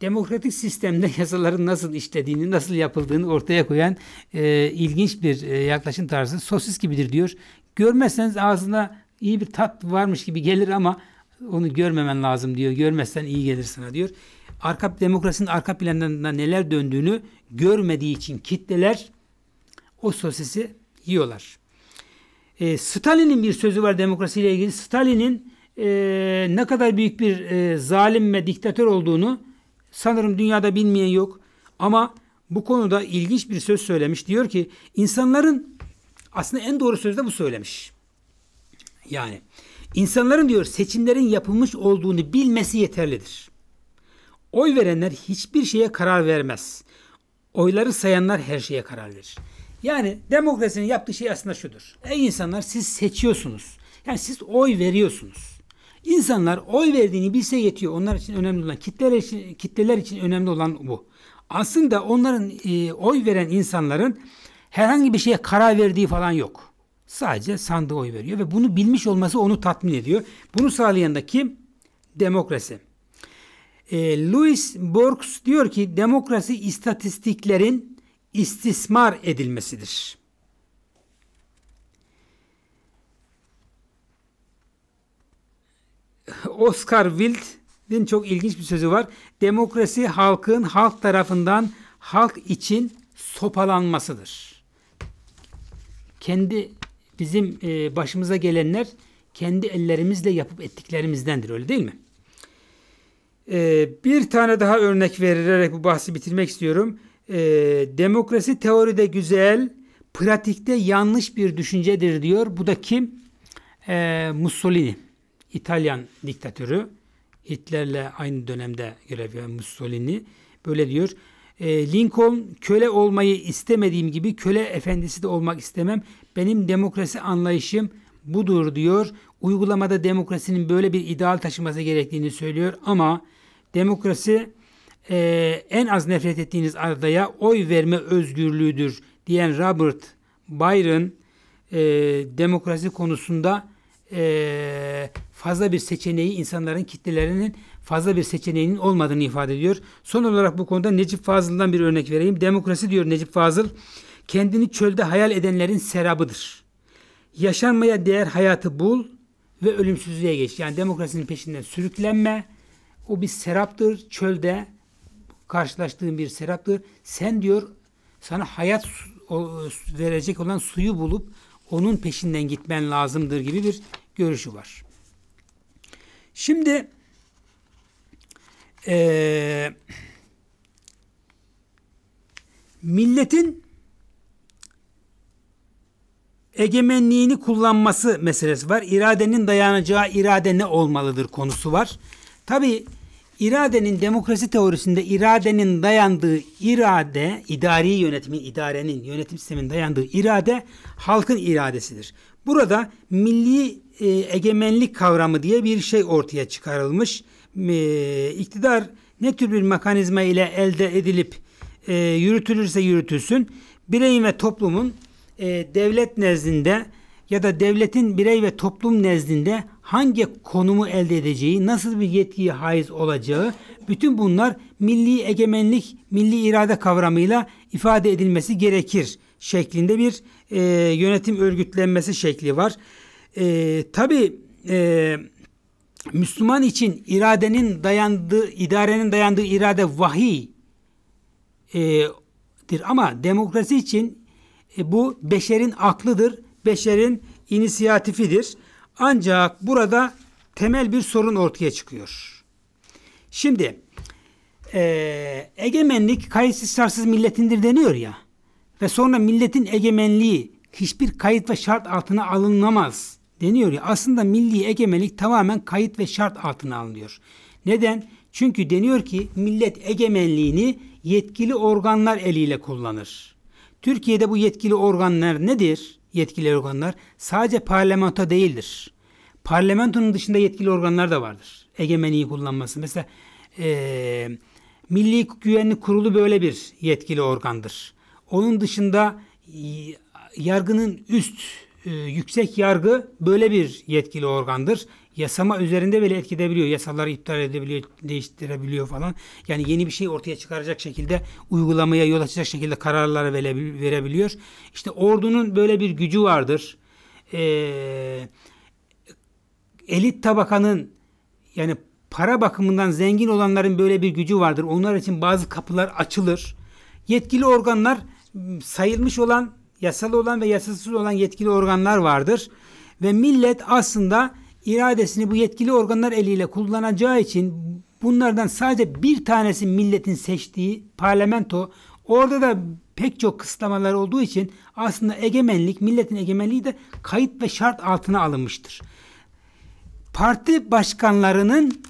Demokratik sistemde yasaların nasıl işlediğini, nasıl yapıldığını ortaya koyan e, ilginç bir e, yaklaşım tarzı sosis gibidir diyor. Görmezseniz ağzında iyi bir tat varmış gibi gelir ama onu görmemen lazım diyor. Görmezsen iyi gelir sana diyor arka demokrasinin arka planlarında neler döndüğünü görmediği için kitleler o sosisi yiyorlar. E, Stalin'in bir sözü var demokrasiyle ilgili. Stalin'in e, ne kadar büyük bir e, zalim ve diktatör olduğunu sanırım dünyada bilmeyen yok. Ama bu konuda ilginç bir söz söylemiş. Diyor ki insanların aslında en doğru sözde bu söylemiş. Yani insanların diyor seçimlerin yapılmış olduğunu bilmesi yeterlidir. Oy verenler hiçbir şeye karar vermez. Oyları sayanlar her şeye karar verir. Yani demokrasinin yaptığı şey aslında şudur. Ey insanlar siz seçiyorsunuz. Yani siz oy veriyorsunuz. İnsanlar oy verdiğini bilse yetiyor. Onlar için önemli olan, kitleler için, kitleler için önemli olan bu. Aslında onların e, oy veren insanların herhangi bir şeye karar verdiği falan yok. Sadece sandığa oy veriyor ve bunu bilmiş olması onu tatmin ediyor. Bunu sağlayan da kim? Demokrasi. E, Louis Borges diyor ki demokrasi istatistiklerin istismar edilmesidir. Oscar Wilde'in çok ilginç bir sözü var. Demokrasi halkın halk tarafından halk için sopalanmasıdır. Kendi bizim e, başımıza gelenler kendi ellerimizle yapıp ettiklerimizdendir öyle değil mi? E, bir tane daha örnek vererek bu bahsi bitirmek istiyorum. E, demokrasi teoride güzel, pratikte yanlış bir düşüncedir diyor. Bu da kim? E, Mussolini, İtalyan diktatörü. Hitler'le aynı dönemde görev yapan Mussolini. Böyle diyor. E, Lincoln köle olmayı istemediğim gibi köle efendisi de olmak istemem. Benim demokrasi anlayışım budur diyor. Uygulamada demokrasinin böyle bir ideal taşıması gerektiğini söylüyor ama Demokrasi e, en az nefret ettiğiniz adaya oy verme özgürlüğüdür diyen Robert Byron e, demokrasi konusunda e, fazla bir seçeneği insanların kitlelerinin fazla bir seçeneğinin olmadığını ifade ediyor. Son olarak bu konuda Necip Fazıl'dan bir örnek vereyim. Demokrasi diyor Necip Fazıl kendini çölde hayal edenlerin serabıdır. Yaşanmaya değer hayatı bul ve ölümsüzlüğe geç. Yani demokrasinin peşinden sürüklenme o bir seraptır. Çölde karşılaştığın bir seraptır. Sen diyor sana hayat verecek olan suyu bulup onun peşinden gitmen lazımdır gibi bir görüşü var. Şimdi e, milletin egemenliğini kullanması meselesi var. İradenin dayanacağı irade ne olmalıdır konusu var. Tabi İradenin demokrasi teorisinde iradenin dayandığı irade, idari yönetimin, idarenin, yönetim sistemin dayandığı irade halkın iradesidir. Burada milli e, egemenlik kavramı diye bir şey ortaya çıkarılmış. E, iktidar ne tür bir mekanizma ile elde edilip e, yürütülürse yürütülsün bireyin ve toplumun e, devlet nezdinde ya da devletin birey ve toplum nezdinde hangi konumu elde edeceği, nasıl bir yetkiye haiz olacağı, bütün bunlar milli egemenlik, milli irade kavramıyla ifade edilmesi gerekir şeklinde bir e, yönetim örgütlenmesi şekli var. E, tabii e, Müslüman için iradenin dayandığı, idarenin dayandığı irade vahiydir e, ama demokrasi için e, bu beşerin aklıdır beşerin inisiyatifidir. Ancak burada temel bir sorun ortaya çıkıyor. Şimdi e, egemenlik kayıtsız şartsız milletindir deniyor ya ve sonra milletin egemenliği hiçbir kayıt ve şart altına alınamaz deniyor ya aslında milli egemenlik tamamen kayıt ve şart altına alınıyor. Neden? Çünkü deniyor ki millet egemenliğini yetkili organlar eliyle kullanır. Türkiye'de bu yetkili organlar nedir? yetkili organlar sadece parlamento değildir. Parlamentonun dışında yetkili organlar da vardır. Egemenliği kullanması. Mesela e, Milli Güvenlik Kurulu böyle bir yetkili organdır. Onun dışında yargının üst, e, yüksek yargı böyle bir yetkili organdır yasama üzerinde bile etkilebiliyor. Yasaları iptal edebiliyor, değiştirebiliyor falan. Yani yeni bir şey ortaya çıkaracak şekilde uygulamaya yol açacak şekilde kararlar verebiliyor. İşte ordunun böyle bir gücü vardır. Ee, elit tabakanın yani para bakımından zengin olanların böyle bir gücü vardır. Onlar için bazı kapılar açılır. Yetkili organlar sayılmış olan, yasal olan ve yasasız olan yetkili organlar vardır. Ve millet aslında iradesini bu yetkili organlar eliyle kullanacağı için bunlardan sadece bir tanesi milletin seçtiği parlamento. Orada da pek çok kısıtlamalar olduğu için aslında egemenlik, milletin egemenliği de kayıt ve şart altına alınmıştır. Parti başkanlarının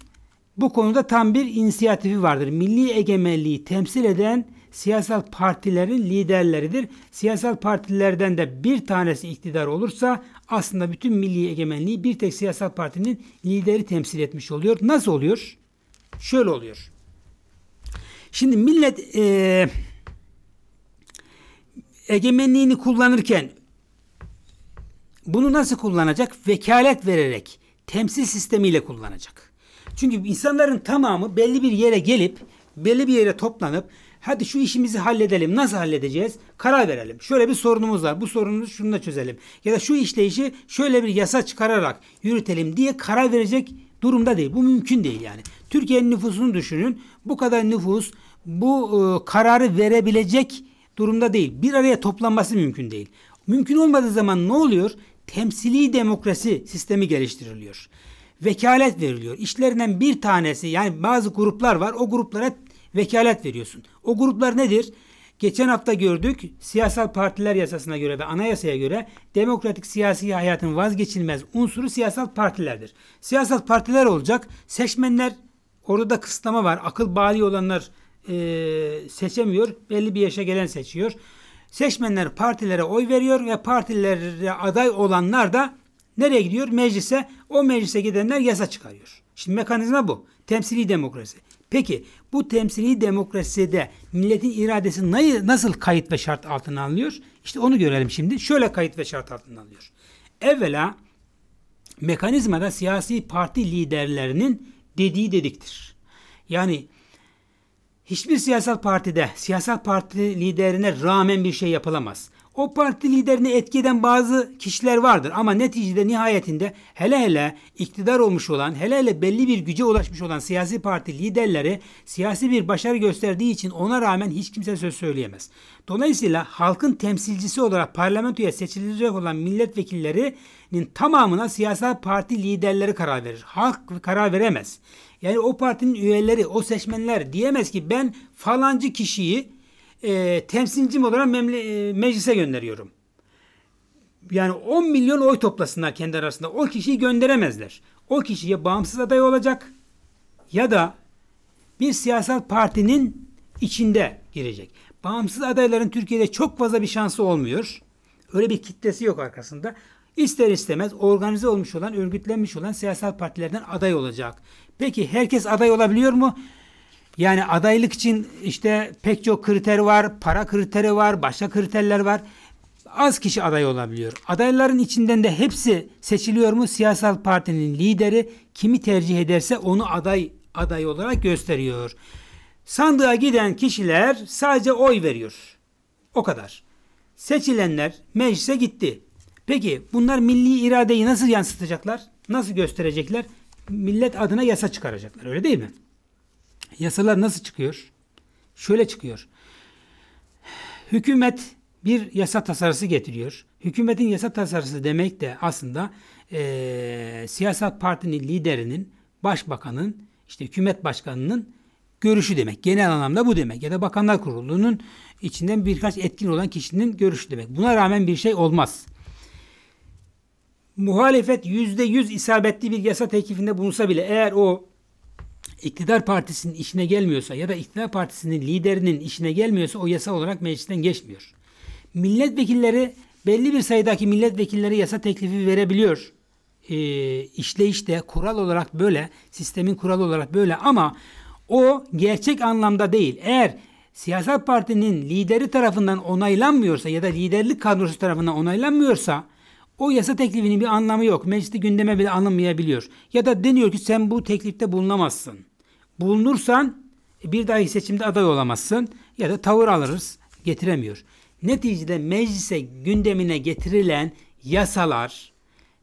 bu konuda tam bir inisiyatifi vardır. Milli egemenliği temsil eden siyasal partilerin liderleridir. Siyasal partilerden de bir tanesi iktidar olursa aslında bütün milli egemenliği bir tek siyasal partinin lideri temsil etmiş oluyor. Nasıl oluyor? Şöyle oluyor. Şimdi millet e, egemenliğini kullanırken bunu nasıl kullanacak? Vekalet vererek, temsil sistemiyle kullanacak. Çünkü insanların tamamı belli bir yere gelip, belli bir yere toplanıp Hadi şu işimizi halledelim. Nasıl halledeceğiz? Karar verelim. Şöyle bir sorunumuz var. Bu sorunumuzu şununla çözelim. Ya da şu işleyişi şöyle bir yasa çıkararak yürütelim diye karar verecek durumda değil. Bu mümkün değil yani. Türkiye'nin nüfusunu düşünün. Bu kadar nüfus bu e, kararı verebilecek durumda değil. Bir araya toplanması mümkün değil. Mümkün olmadığı zaman ne oluyor? Temsili demokrasi sistemi geliştiriliyor. Vekalet veriliyor. İşlerinden bir tanesi yani bazı gruplar var. O gruplara vekalet veriyorsun. O gruplar nedir? Geçen hafta gördük siyasal partiler yasasına göre ve anayasaya göre demokratik siyasi hayatın vazgeçilmez unsuru siyasal partilerdir. Siyasal partiler olacak seçmenler orada da kısıtlama var akıl bali olanlar e, seçemiyor belli bir yaşa gelen seçiyor. Seçmenler partilere oy veriyor ve partilere aday olanlar da nereye gidiyor? Meclise o meclise gidenler yasa çıkarıyor. Şimdi mekanizma bu temsili demokrasi. Peki bu temsili demokraside milletin iradesi nasıl kayıt ve şart altına alınıyor? İşte onu görelim şimdi. Şöyle kayıt ve şart altına alınıyor. Evvela mekanizmada siyasi parti liderlerinin dediği dediktir. Yani hiçbir siyasal partide siyasal parti liderine rağmen bir şey yapılamaz o parti liderini etki bazı kişiler vardır ama neticede nihayetinde hele hele iktidar olmuş olan, hele hele belli bir güce ulaşmış olan siyasi parti liderleri siyasi bir başarı gösterdiği için ona rağmen hiç kimse söz söyleyemez. Dolayısıyla halkın temsilcisi olarak parlamentoya seçilecek olan milletvekillerinin tamamına siyasal parti liderleri karar verir. Halk karar veremez. Yani o partinin üyeleri, o seçmenler diyemez ki ben falancı kişiyi e, temsilcim olarak memle, e, meclise gönderiyorum. Yani 10 milyon oy toplasınlar kendi arasında. O kişiyi gönderemezler. O kişi ya bağımsız aday olacak ya da bir siyasal partinin içinde girecek. Bağımsız adayların Türkiye'de çok fazla bir şansı olmuyor. Öyle bir kitlesi yok arkasında. İster istemez organize olmuş olan, örgütlenmiş olan siyasal partilerden aday olacak. Peki herkes aday olabiliyor mu? Yani adaylık için işte pek çok kriter var, para kriteri var, başka kriterler var. Az kişi aday olabiliyor. Adayların içinden de hepsi seçiliyor mu? Siyasal partinin lideri kimi tercih ederse onu aday aday olarak gösteriyor. Sandığa giden kişiler sadece oy veriyor. O kadar. Seçilenler meclise gitti. Peki bunlar milli iradeyi nasıl yansıtacaklar? Nasıl gösterecekler? Millet adına yasa çıkaracaklar öyle değil mi? Yasalar nasıl çıkıyor? Şöyle çıkıyor. Hükümet bir yasa tasarısı getiriyor. Hükümetin yasa tasarısı demek de aslında e, siyaset partinin liderinin, başbakanın, işte hükümet başkanının görüşü demek. Genel anlamda bu demek. Ya da bakanlar kurulunun içinden birkaç etkin olan kişinin görüşü demek. Buna rağmen bir şey olmaz. Muhalefet yüzde yüz isabetli bir yasa teklifinde bulunsa bile eğer o iktidar partisinin işine gelmiyorsa ya da iktidar partisinin liderinin işine gelmiyorsa o yasal olarak meclisten geçmiyor. Milletvekilleri belli bir sayıdaki milletvekilleri yasa teklifi verebiliyor. E, ee, işleyişte kural olarak böyle, sistemin kuralı olarak böyle ama o gerçek anlamda değil. Eğer siyasal partinin lideri tarafından onaylanmıyorsa ya da liderlik kadrosu tarafından onaylanmıyorsa o yasa teklifinin bir anlamı yok. Mecliste gündeme bile alınmayabiliyor. Ya da deniyor ki sen bu teklifte bulunamazsın. Bulunursan e, bir dahi seçimde aday olamazsın ya da tavır alırız getiremiyor. Neticede meclise gündemine getirilen yasalar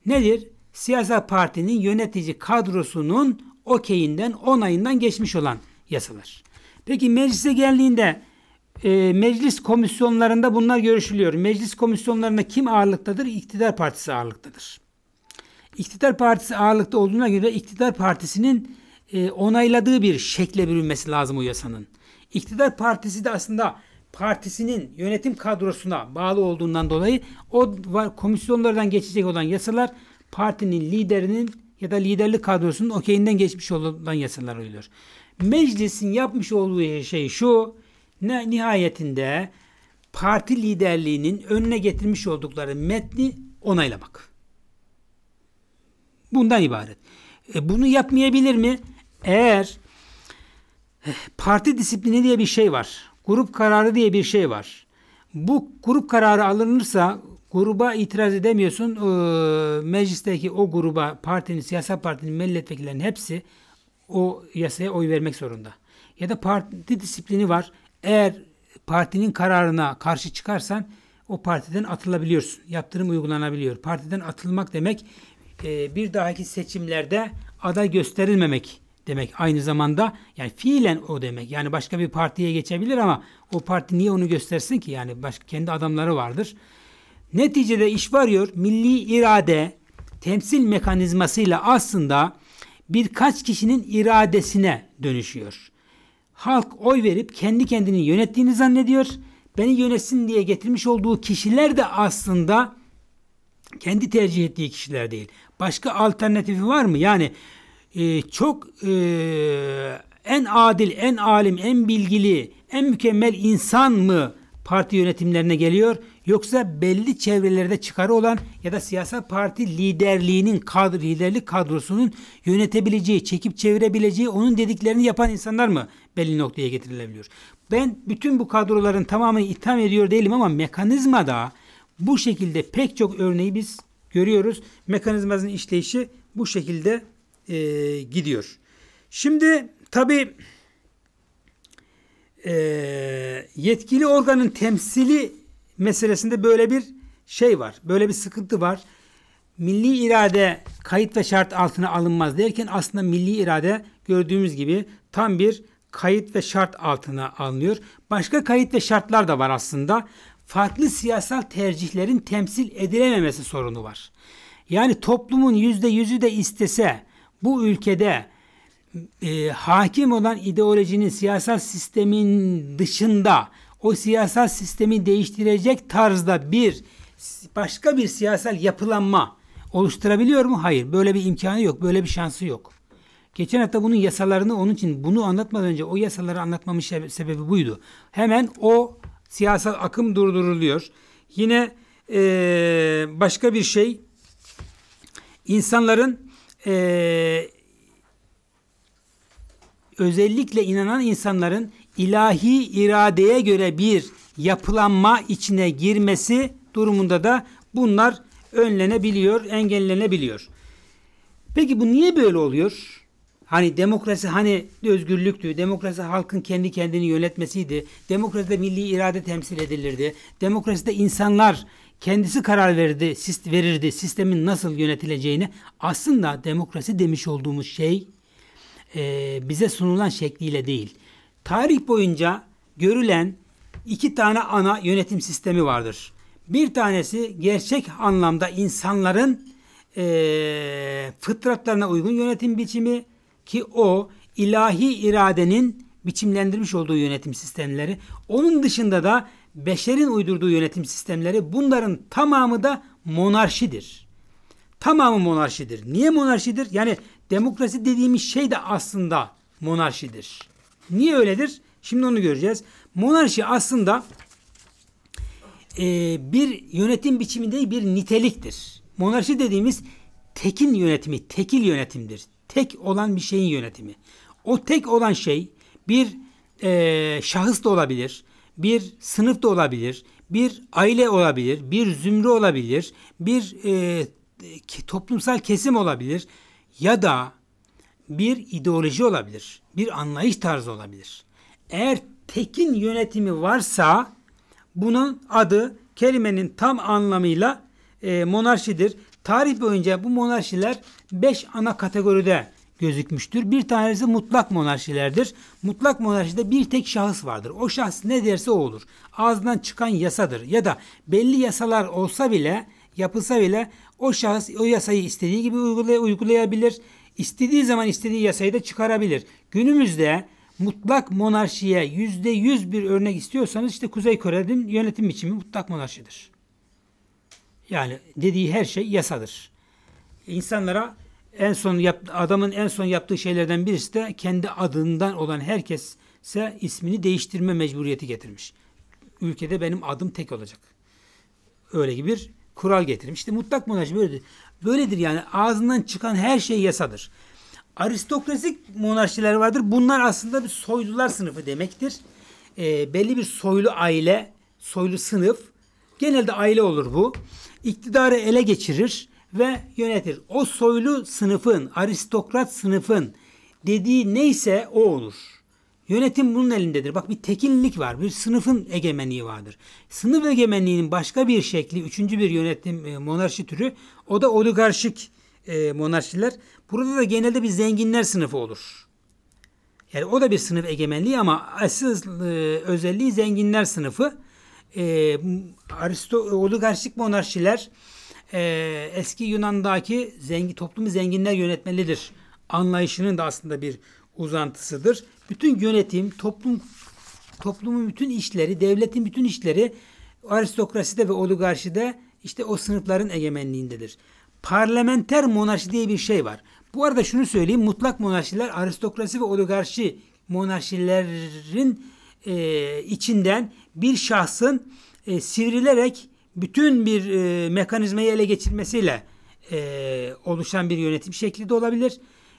nedir? Siyasal partinin yönetici kadrosunun okeyinden onayından geçmiş olan yasalar. Peki meclise geldiğinde e, meclis komisyonlarında bunlar görüşülüyor. Meclis komisyonlarında kim ağırlıktadır? İktidar partisi ağırlıktadır. İktidar partisi ağırlıkta olduğuna göre iktidar partisinin e, onayladığı bir şekle bürünmesi lazım o yasanın. İktidar partisi de aslında partisinin yönetim kadrosuna bağlı olduğundan dolayı o komisyonlardan geçecek olan yasalar partinin liderinin ya da liderlik kadrosunun okeyinden geçmiş olan yasalar oluyor. Meclisin yapmış olduğu şey şu ne nihayetinde parti liderliğinin önüne getirmiş oldukları metni onaylamak. Bundan ibaret. E, bunu yapmayabilir mi? Eğer eh, parti disiplini diye bir şey var. Grup kararı diye bir şey var. Bu grup kararı alınırsa gruba itiraz edemiyorsun. E, meclisteki o gruba partinin, siyasal partinin milletvekillerinin hepsi o yasaya oy vermek zorunda. Ya da parti disiplini var eğer partinin kararına karşı çıkarsan o partiden atılabiliyorsun. Yaptırım uygulanabiliyor. Partiden atılmak demek e, bir dahaki seçimlerde aday gösterilmemek demek. Aynı zamanda yani fiilen o demek. Yani başka bir partiye geçebilir ama o parti niye onu göstersin ki? Yani başka kendi adamları vardır. Neticede iş varıyor. Milli irade temsil mekanizmasıyla aslında birkaç kişinin iradesine dönüşüyor halk oy verip kendi kendini yönettiğini zannediyor. Beni yönetsin diye getirmiş olduğu kişiler de aslında kendi tercih ettiği kişiler değil. Başka alternatifi var mı? Yani e, çok e, en adil, en alim, en bilgili, en mükemmel insan mı parti yönetimlerine geliyor? yoksa belli çevrelerde çıkarı olan ya da siyasal parti liderliğinin kadro, liderlik kadrosunun yönetebileceği, çekip çevirebileceği onun dediklerini yapan insanlar mı belli noktaya getirilebiliyor? Ben bütün bu kadroların tamamını itham ediyor değilim ama mekanizmada bu şekilde pek çok örneği biz görüyoruz. Mekanizmanın işleyişi bu şekilde e, gidiyor. Şimdi tabi e, yetkili organın temsili meselesinde böyle bir şey var. Böyle bir sıkıntı var. Milli irade kayıt ve şart altına alınmaz derken aslında milli irade gördüğümüz gibi tam bir kayıt ve şart altına alınıyor. Başka kayıt ve şartlar da var aslında. Farklı siyasal tercihlerin temsil edilememesi sorunu var. Yani toplumun yüzde yüzü de istese bu ülkede e, hakim olan ideolojinin siyasal sistemin dışında o siyasal sistemi değiştirecek tarzda bir başka bir siyasal yapılanma oluşturabiliyor mu? Hayır. Böyle bir imkanı yok. Böyle bir şansı yok. Geçen hafta bunun yasalarını onun için bunu anlatmadan önce o yasaları anlatmamın sebebi buydu. Hemen o siyasal akım durduruluyor. Yine e, başka bir şey insanların e, özellikle inanan insanların ilahi iradeye göre bir yapılanma içine girmesi durumunda da bunlar önlenebiliyor, engellenebiliyor. Peki bu niye böyle oluyor? Hani demokrasi hani özgürlüktü, demokrasi halkın kendi kendini yönetmesiydi, demokraside milli irade temsil edilirdi, demokraside insanlar kendisi karar verirdi, verirdi sistemin nasıl yönetileceğini. Aslında demokrasi demiş olduğumuz şey bize sunulan şekliyle değil, Tarih boyunca görülen iki tane ana yönetim sistemi vardır. Bir tanesi gerçek anlamda insanların e, fıtratlarına uygun yönetim biçimi ki o ilahi iradenin biçimlendirmiş olduğu yönetim sistemleri. Onun dışında da beşerin uydurduğu yönetim sistemleri bunların tamamı da monarşidir. Tamamı monarşidir. Niye monarşidir? Yani demokrasi dediğimiz şey de aslında monarşidir. Niye öyledir? Şimdi onu göreceğiz. Monarşi aslında e, bir yönetim biçimi değil bir niteliktir. Monarşi dediğimiz tekin yönetimi, tekil yönetimdir. Tek olan bir şeyin yönetimi. O tek olan şey bir e, şahıs da olabilir, bir sınıf da olabilir, bir aile olabilir, bir zümre olabilir, bir e, toplumsal kesim olabilir ya da bir ideoloji olabilir bir anlayış tarzı olabilir. Eğer tekin yönetimi varsa bunun adı kelimenin tam anlamıyla e, monarşidir. Tarih boyunca bu monarşiler beş ana kategoride gözükmüştür. Bir tanesi mutlak monarşilerdir. Mutlak monarşide bir tek şahıs vardır. O şahıs ne derse o olur. Ağzından çıkan yasadır. Ya da belli yasalar olsa bile, yapılsa bile o şahıs o yasayı istediği gibi uygulay uygulayabilir. İstediği zaman istediği yasayı da çıkarabilir. Günümüzde mutlak monarşiye yüzde yüz bir örnek istiyorsanız işte Kuzey Kore'nin yönetim biçimi mutlak monarşidir. Yani dediği her şey yasadır. İnsanlara en son yap, adamın en son yaptığı şeylerden birisi de kendi adından olan herkese ismini değiştirme mecburiyeti getirmiş. Ülkede benim adım tek olacak. Öyle gibi bir kural getirmiş. İşte mutlak monarşi böyledir. Böyledir yani ağzından çıkan her şey yasadır. Aristokrasik monarşiler vardır. Bunlar aslında bir soylular sınıfı demektir. E, belli bir soylu aile, soylu sınıf. Genelde aile olur bu. İktidarı ele geçirir ve yönetir. O soylu sınıfın, aristokrat sınıfın dediği neyse o olur. Yönetim bunun elindedir. Bak bir tekillik var. Bir sınıfın egemenliği vardır. Sınıf egemenliğinin başka bir şekli, üçüncü bir yönetim e, monarşi türü o da oligarşik e, monarşiler. Burada da genelde bir zenginler sınıfı olur. Yani o da bir sınıf egemenliği ama asıl e, özelliği zenginler sınıfı. E, Aristo, oligarşik monarşiler e, eski Yunan'daki zengin, toplumu zenginler yönetmelidir. Anlayışının da aslında bir uzantısıdır. Bütün yönetim, toplum toplumun bütün işleri, devletin bütün işleri aristokraside ve oligarşide işte o sınıfların egemenliğindedir parlamenter monarşi diye bir şey var. Bu arada şunu söyleyeyim. Mutlak monarşiler aristokrasi ve oligarşi monarşilerin e, içinden bir şahsın e, sivrilerek bütün bir e, mekanizmayı ele geçirmesiyle e, oluşan bir yönetim şekli de olabilir.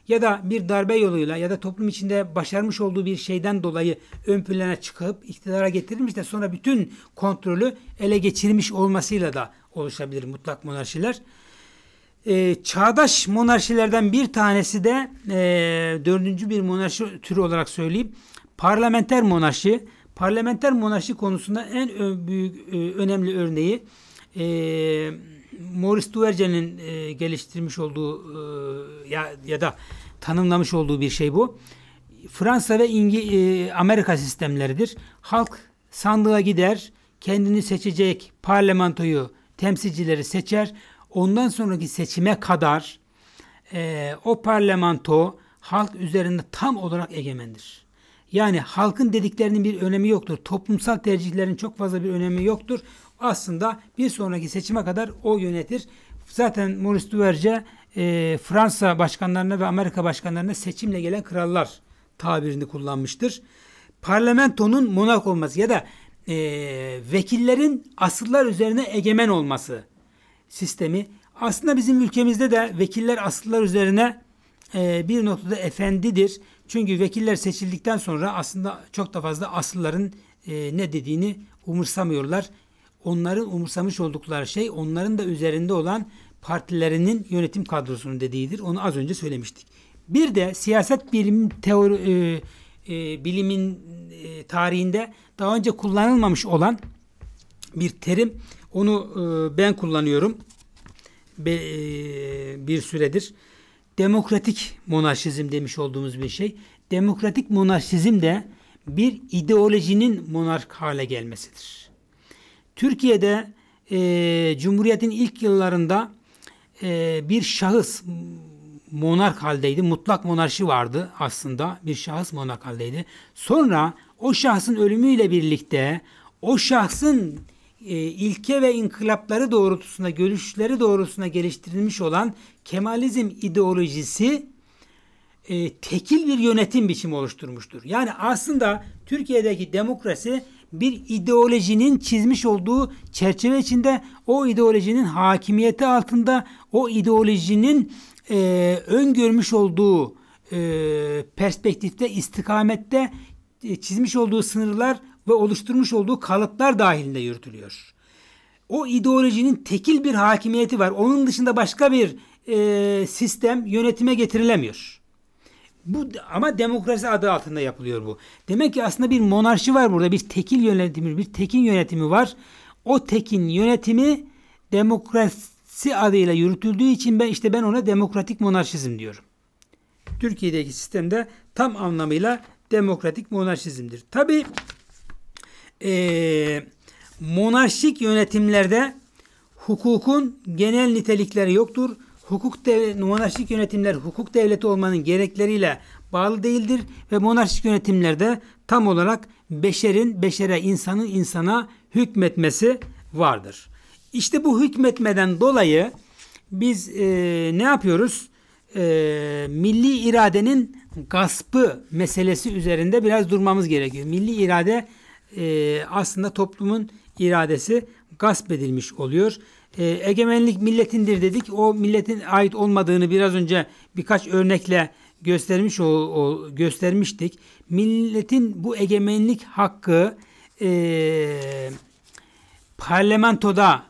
Ya da bir darbe yoluyla ya da toplum içinde başarmış olduğu bir şeyden dolayı ön plana çıkıp iktidara getirilmiş de sonra bütün kontrolü ele geçirmiş olmasıyla da oluşabilir mutlak monarşiler. E, çağdaş monarşilerden bir tanesi de e, dördüncü bir monarşi türü olarak söyleyeyim. Parlamenter monarşi. Parlamenter monarşi konusunda en ö- büyük e, önemli örneği e, Maurice Duverger'in e, geliştirmiş olduğu e, ya, ya da tanımlamış olduğu bir şey bu. Fransa ve İngi e, Amerika sistemleridir. Halk sandığa gider, kendini seçecek parlamentoyu, temsilcileri seçer ondan sonraki seçime kadar e, o parlamento halk üzerinde tam olarak egemendir. Yani halkın dediklerinin bir önemi yoktur. Toplumsal tercihlerin çok fazla bir önemi yoktur. Aslında bir sonraki seçime kadar o yönetir. Zaten Maurice Duverge e, Fransa başkanlarına ve Amerika başkanlarına seçimle gelen krallar tabirini kullanmıştır. Parlamentonun monark olması ya da e, vekillerin asıllar üzerine egemen olması sistemi. Aslında bizim ülkemizde de vekiller asıllar üzerine e, bir noktada efendidir. Çünkü vekiller seçildikten sonra aslında çok da fazla asılların e, ne dediğini umursamıyorlar. Onların umursamış oldukları şey onların da üzerinde olan partilerinin yönetim kadrosunun dediğidir. Onu az önce söylemiştik. Bir de siyaset bilim teori e, e, bilimin e, tarihinde daha önce kullanılmamış olan bir terim onu e, ben kullanıyorum Be, e, bir süredir. Demokratik monarşizm demiş olduğumuz bir şey. Demokratik monarşizm de bir ideolojinin monark hale gelmesidir. Türkiye'de e, Cumhuriyet'in ilk yıllarında e, bir şahıs monark haldeydi. Mutlak monarşi vardı aslında. Bir şahıs monark haldeydi. Sonra o şahsın ölümüyle birlikte o şahsın e, ilke ve inkılapları doğrultusunda, görüşleri doğrultusunda geliştirilmiş olan Kemalizm ideolojisi e, tekil bir yönetim biçimi oluşturmuştur. Yani aslında Türkiye'deki demokrasi bir ideolojinin çizmiş olduğu çerçeve içinde o ideolojinin hakimiyeti altında o ideolojinin e, öngörmüş olduğu e, perspektifte, istikamette e, çizmiş olduğu sınırlar ve oluşturmuş olduğu kalıplar dahilinde yürütülüyor. O ideolojinin tekil bir hakimiyeti var. Onun dışında başka bir e, sistem yönetime getirilemiyor. Bu ama demokrasi adı altında yapılıyor bu. Demek ki aslında bir monarşi var burada. Bir tekil yönetimi, bir tekin yönetimi var. O tekin yönetimi demokrasi adıyla yürütüldüğü için ben işte ben ona demokratik monarşizm diyorum. Türkiye'deki sistemde tam anlamıyla demokratik monarşizmdir. Tabii e, monarşik yönetimlerde hukukun genel nitelikleri yoktur. Hukuk devlet, monarşik yönetimler hukuk devleti olmanın gerekleriyle bağlı değildir ve monarşik yönetimlerde tam olarak beşerin beşere, insanın insana hükmetmesi vardır. İşte bu hükmetmeden dolayı biz e, ne yapıyoruz? E, milli iradenin gaspı meselesi üzerinde biraz durmamız gerekiyor. Milli irade e, aslında toplumun iradesi gasp edilmiş oluyor. E, egemenlik milletindir dedik. O milletin ait olmadığını biraz önce birkaç örnekle göstermiş o, o göstermiştik. Milletin bu egemenlik hakkı e, parlamentoda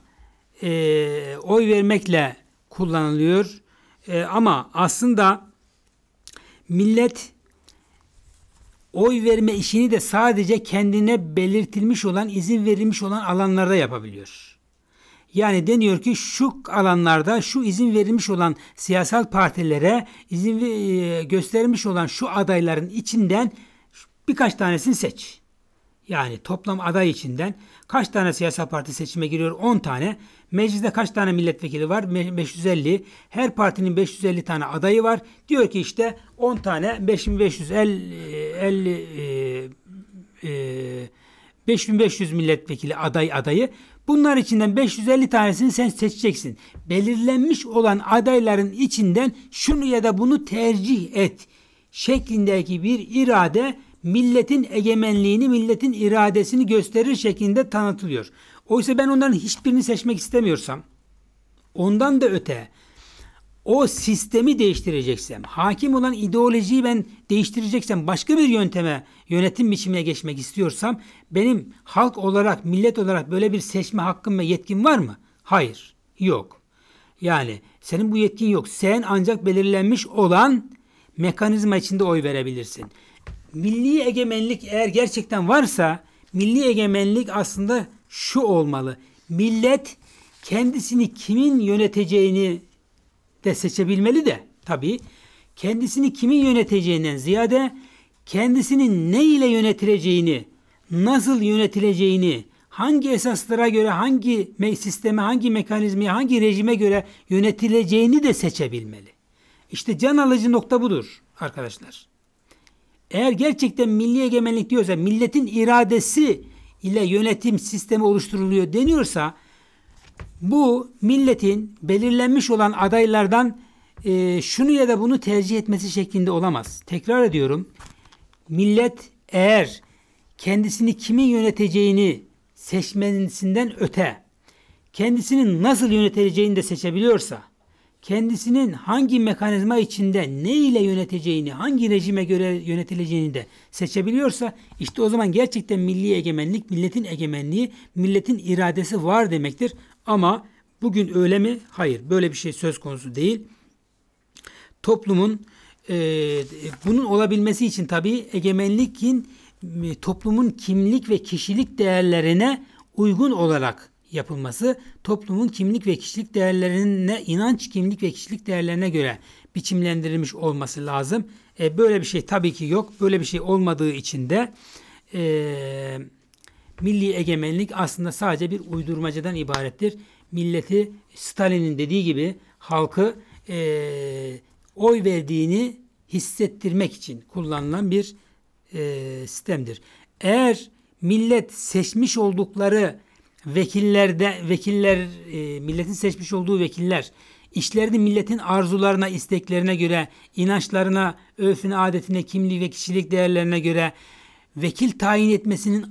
e, oy vermekle kullanılıyor. E, ama aslında millet oy verme işini de sadece kendine belirtilmiş olan, izin verilmiş olan alanlarda yapabiliyor. Yani deniyor ki şu alanlarda şu izin verilmiş olan siyasal partilere izin e, göstermiş olan şu adayların içinden birkaç tanesini seç yani toplam aday içinden kaç tane siyasal parti seçime giriyor? 10 tane. Mecliste kaç tane milletvekili var? 550. Her partinin 550 tane adayı var. Diyor ki işte 10 tane 5550 5500 e, e, e, milletvekili aday adayı. Bunlar içinden 550 tanesini sen seçeceksin. Belirlenmiş olan adayların içinden şunu ya da bunu tercih et şeklindeki bir irade milletin egemenliğini, milletin iradesini gösterir şekilde tanıtılıyor. Oysa ben onların hiçbirini seçmek istemiyorsam, ondan da öte o sistemi değiştireceksem, hakim olan ideolojiyi ben değiştireceksem, başka bir yönteme, yönetim biçimine geçmek istiyorsam, benim halk olarak, millet olarak böyle bir seçme hakkım ve yetkim var mı? Hayır, yok. Yani senin bu yetkin yok. Sen ancak belirlenmiş olan mekanizma içinde oy verebilirsin milli egemenlik eğer gerçekten varsa milli egemenlik aslında şu olmalı. Millet kendisini kimin yöneteceğini de seçebilmeli de tabii kendisini kimin yöneteceğinden ziyade kendisinin ne ile yönetileceğini, nasıl yönetileceğini, hangi esaslara göre, hangi sisteme, hangi mekanizmaya, hangi rejime göre yönetileceğini de seçebilmeli. İşte can alıcı nokta budur arkadaşlar eğer gerçekten milli egemenlik diyorsa milletin iradesi ile yönetim sistemi oluşturuluyor deniyorsa bu milletin belirlenmiş olan adaylardan e, şunu ya da bunu tercih etmesi şeklinde olamaz. Tekrar ediyorum. Millet eğer kendisini kimin yöneteceğini seçmesinden öte kendisinin nasıl yönetileceğini de seçebiliyorsa kendisinin hangi mekanizma içinde ne ile yöneteceğini, hangi rejime göre yönetileceğini de seçebiliyorsa işte o zaman gerçekten milli egemenlik, milletin egemenliği, milletin iradesi var demektir. Ama bugün öyle mi? Hayır. Böyle bir şey söz konusu değil. Toplumun e, bunun olabilmesi için tabii egemenlikin e, toplumun kimlik ve kişilik değerlerine uygun olarak yapılması toplumun kimlik ve kişilik değerlerine, inanç kimlik ve kişilik değerlerine göre biçimlendirilmiş olması lazım. E, böyle bir şey tabii ki yok. Böyle bir şey olmadığı için de e, milli egemenlik aslında sadece bir uydurmacadan ibarettir. Milleti Stalin'in dediği gibi halkı e, oy verdiğini hissettirmek için kullanılan bir e, sistemdir. Eğer millet seçmiş oldukları vekillerde vekiller e, milletin seçmiş olduğu vekiller işlerini milletin arzularına, isteklerine göre, inançlarına, örfüne, adetine, kimliği ve kişilik değerlerine göre, vekil tayin etmesinin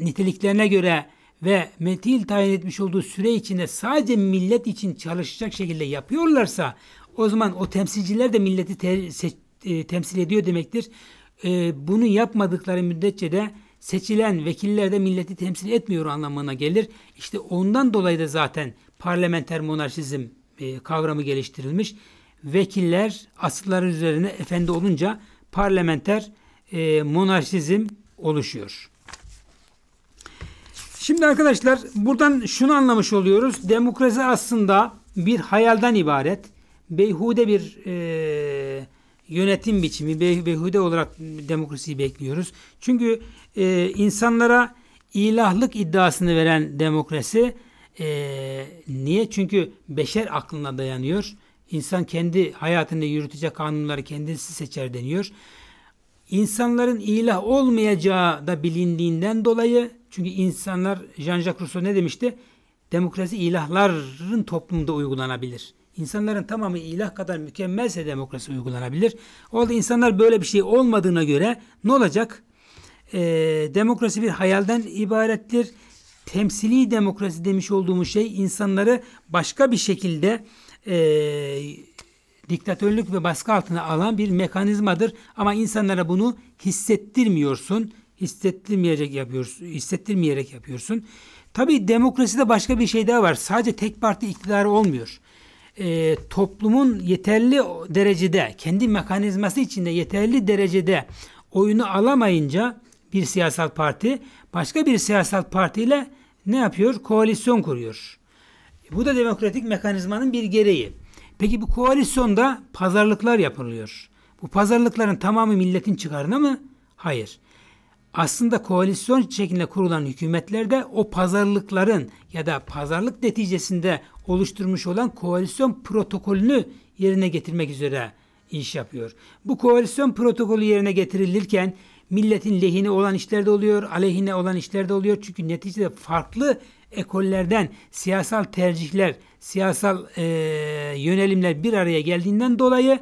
niteliklerine göre ve metil tayin etmiş olduğu süre içinde sadece millet için çalışacak şekilde yapıyorlarsa o zaman o temsilciler de milleti te, se, e, temsil ediyor demektir. E, bunu yapmadıkları müddetçe de seçilen vekiller de milleti temsil etmiyor anlamına gelir. İşte ondan dolayı da zaten parlamenter monarşizm e, kavramı geliştirilmiş. Vekiller asılları üzerine efendi olunca parlamenter e, monarşizm oluşuyor. Şimdi arkadaşlar buradan şunu anlamış oluyoruz. Demokrasi aslında bir hayalden ibaret. Beyhude bir e, yönetim biçimi beyhude olarak demokrasiyi bekliyoruz. Çünkü e, insanlara ilahlık iddiasını veren demokrasi e, niye? Çünkü beşer aklına dayanıyor. İnsan kendi hayatını yürütecek kanunları kendisi seçer deniyor. İnsanların ilah olmayacağı da bilindiğinden dolayı çünkü insanlar Jean-Jacques Rousseau ne demişti? Demokrasi ilahların toplumda uygulanabilir. İnsanların tamamı ilah kadar mükemmelse demokrasi uygulanabilir. Oldu insanlar böyle bir şey olmadığına göre ne olacak? E, demokrasi bir hayalden ibarettir. Temsili demokrasi demiş olduğumuz şey insanları başka bir şekilde e, diktatörlük ve baskı altına alan bir mekanizmadır. Ama insanlara bunu hissettirmiyorsun. hissettirmeyecek yapıyorsun. Hissettirmeyerek yapıyorsun. Tabii demokraside başka bir şey daha var. Sadece tek parti iktidarı olmuyor e, toplumun yeterli derecede kendi mekanizması içinde yeterli derecede oyunu alamayınca bir siyasal parti başka bir siyasal partiyle ne yapıyor? Koalisyon kuruyor. Bu da demokratik mekanizmanın bir gereği. Peki bu koalisyonda pazarlıklar yapılıyor. Bu pazarlıkların tamamı milletin çıkarına mı? Hayır aslında koalisyon şeklinde kurulan hükümetlerde o pazarlıkların ya da pazarlık neticesinde oluşturmuş olan koalisyon protokolünü yerine getirmek üzere iş yapıyor. Bu koalisyon protokolü yerine getirilirken milletin lehine olan işler de oluyor, aleyhine olan işler de oluyor. Çünkü neticede farklı ekollerden siyasal tercihler, siyasal e, yönelimler bir araya geldiğinden dolayı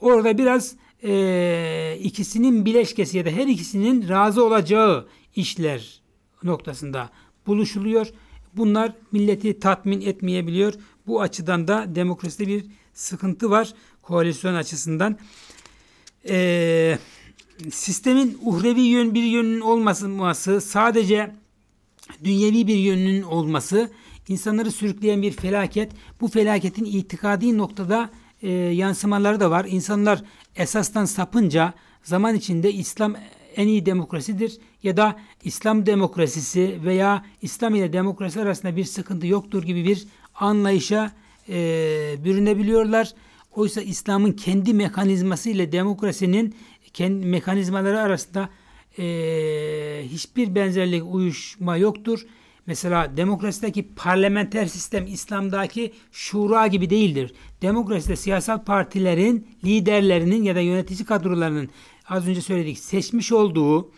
orada biraz e, ikisinin bileşkesi ya da her ikisinin razı olacağı işler noktasında buluşuluyor. Bunlar milleti tatmin etmeyebiliyor. Bu açıdan da demokraside bir sıkıntı var koalisyon açısından. Ee, sistemin uhrevi yön bir yönünün olması sadece dünyevi bir yönünün olması insanları sürükleyen bir felaket. Bu felaketin itikadi noktada e, yansımaları da var. İnsanlar esastan sapınca zaman içinde İslam en iyi demokrasidir ya da İslam demokrasisi veya İslam ile demokrasi arasında bir sıkıntı yoktur gibi bir anlayışa e, bürünebiliyorlar. Oysa İslam'ın kendi mekanizması ile demokrasinin kendi mekanizmaları arasında e, hiçbir benzerlik, uyuşma yoktur. Mesela demokrasideki parlamenter sistem İslam'daki şura gibi değildir. Demokraside siyasal partilerin liderlerinin ya da yönetici kadrolarının az önce söyledik seçmiş olduğu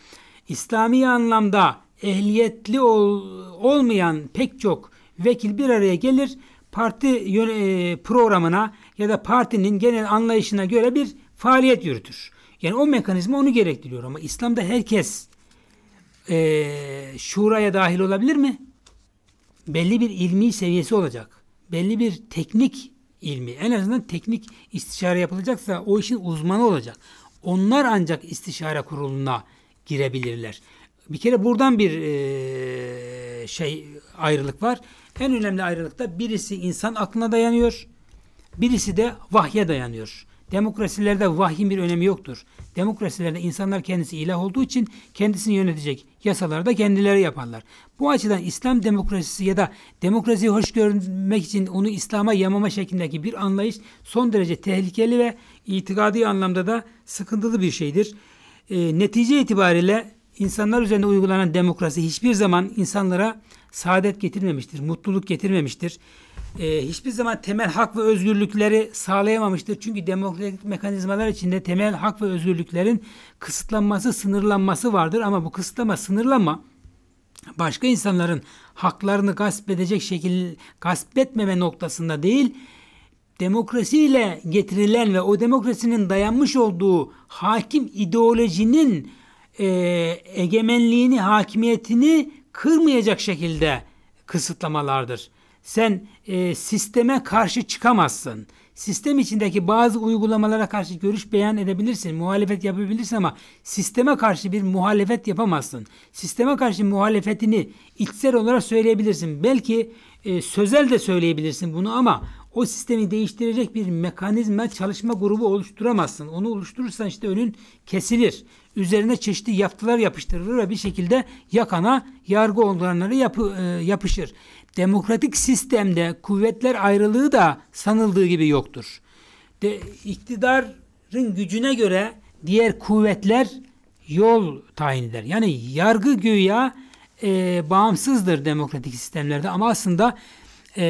İslami anlamda ehliyetli ol, olmayan pek çok vekil bir araya gelir parti e, programına ya da partinin genel anlayışına göre bir faaliyet yürütür. Yani o mekanizma onu gerektiriyor ama İslam'da herkes e, şuraya dahil olabilir mi? Belli bir ilmi seviyesi olacak. Belli bir teknik ilmi. En azından teknik istişare yapılacaksa o işin uzmanı olacak. Onlar ancak istişare kuruluna girebilirler. Bir kere buradan bir e, şey ayrılık var. En önemli ayrılıkta birisi insan aklına dayanıyor. Birisi de vahye dayanıyor. Demokrasilerde vahyin bir önemi yoktur. Demokrasilerde insanlar kendisi ilah olduğu için kendisini yönetecek yasaları da kendileri yaparlar. Bu açıdan İslam demokrasisi ya da demokrasiyi hoş görmek için onu İslam'a yamama şeklindeki bir anlayış son derece tehlikeli ve itikadi anlamda da sıkıntılı bir şeydir. E, netice itibariyle insanlar üzerinde uygulanan demokrasi hiçbir zaman insanlara saadet getirmemiştir, mutluluk getirmemiştir e, hiçbir zaman temel hak ve özgürlükleri sağlayamamıştır. Çünkü demokratik mekanizmalar içinde temel hak ve özgürlüklerin kısıtlanması, sınırlanması vardır. Ama bu kısıtlama, sınırlama başka insanların haklarını gasp edecek şekilde gasp etmeme noktasında değil, demokrasiyle getirilen ve o demokrasinin dayanmış olduğu hakim ideolojinin e, egemenliğini, hakimiyetini kırmayacak şekilde kısıtlamalardır sen e, sisteme karşı çıkamazsın. Sistem içindeki bazı uygulamalara karşı görüş beyan edebilirsin, muhalefet yapabilirsin ama sisteme karşı bir muhalefet yapamazsın. Sisteme karşı muhalefetini içsel olarak söyleyebilirsin. Belki e, sözel de söyleyebilirsin bunu ama o sistemi değiştirecek bir mekanizma çalışma grubu oluşturamazsın. Onu oluşturursan işte önün kesilir üzerine çeşitli yaftılar yapıştırılır ve bir şekilde yakana yargı organları yapı, e, yapışır. Demokratik sistemde kuvvetler ayrılığı da sanıldığı gibi yoktur. De, iktidarın gücüne göre diğer kuvvetler yol tayin eder. Yani yargı güya e, bağımsızdır demokratik sistemlerde ama aslında e,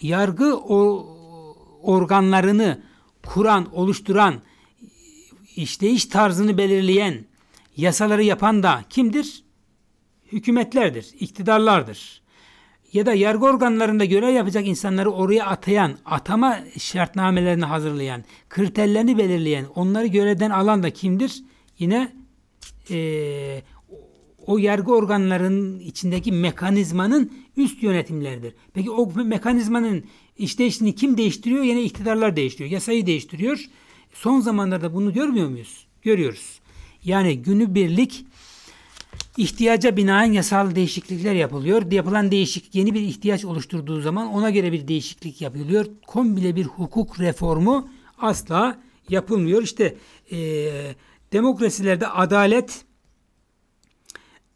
yargı o, organlarını kuran, oluşturan işleyiş tarzını belirleyen, yasaları yapan da kimdir? Hükümetlerdir, iktidarlardır. Ya da yargı organlarında görev yapacak insanları oraya atayan, atama şartnamelerini hazırlayan, kriterlerini belirleyen, onları görevden alan da kimdir? Yine e, o yargı organlarının içindeki mekanizmanın üst yönetimleridir. Peki o mekanizmanın işleyişini kim değiştiriyor? Yine iktidarlar değiştiriyor. Yasayı değiştiriyor. Son zamanlarda bunu görmüyor muyuz? Görüyoruz. Yani günü birlik ihtiyaca binaen yasal değişiklikler yapılıyor. Yapılan değişik yeni bir ihtiyaç oluşturduğu zaman ona göre bir değişiklik yapılıyor. Kombile bir hukuk reformu asla yapılmıyor. İşte e, demokrasilerde adalet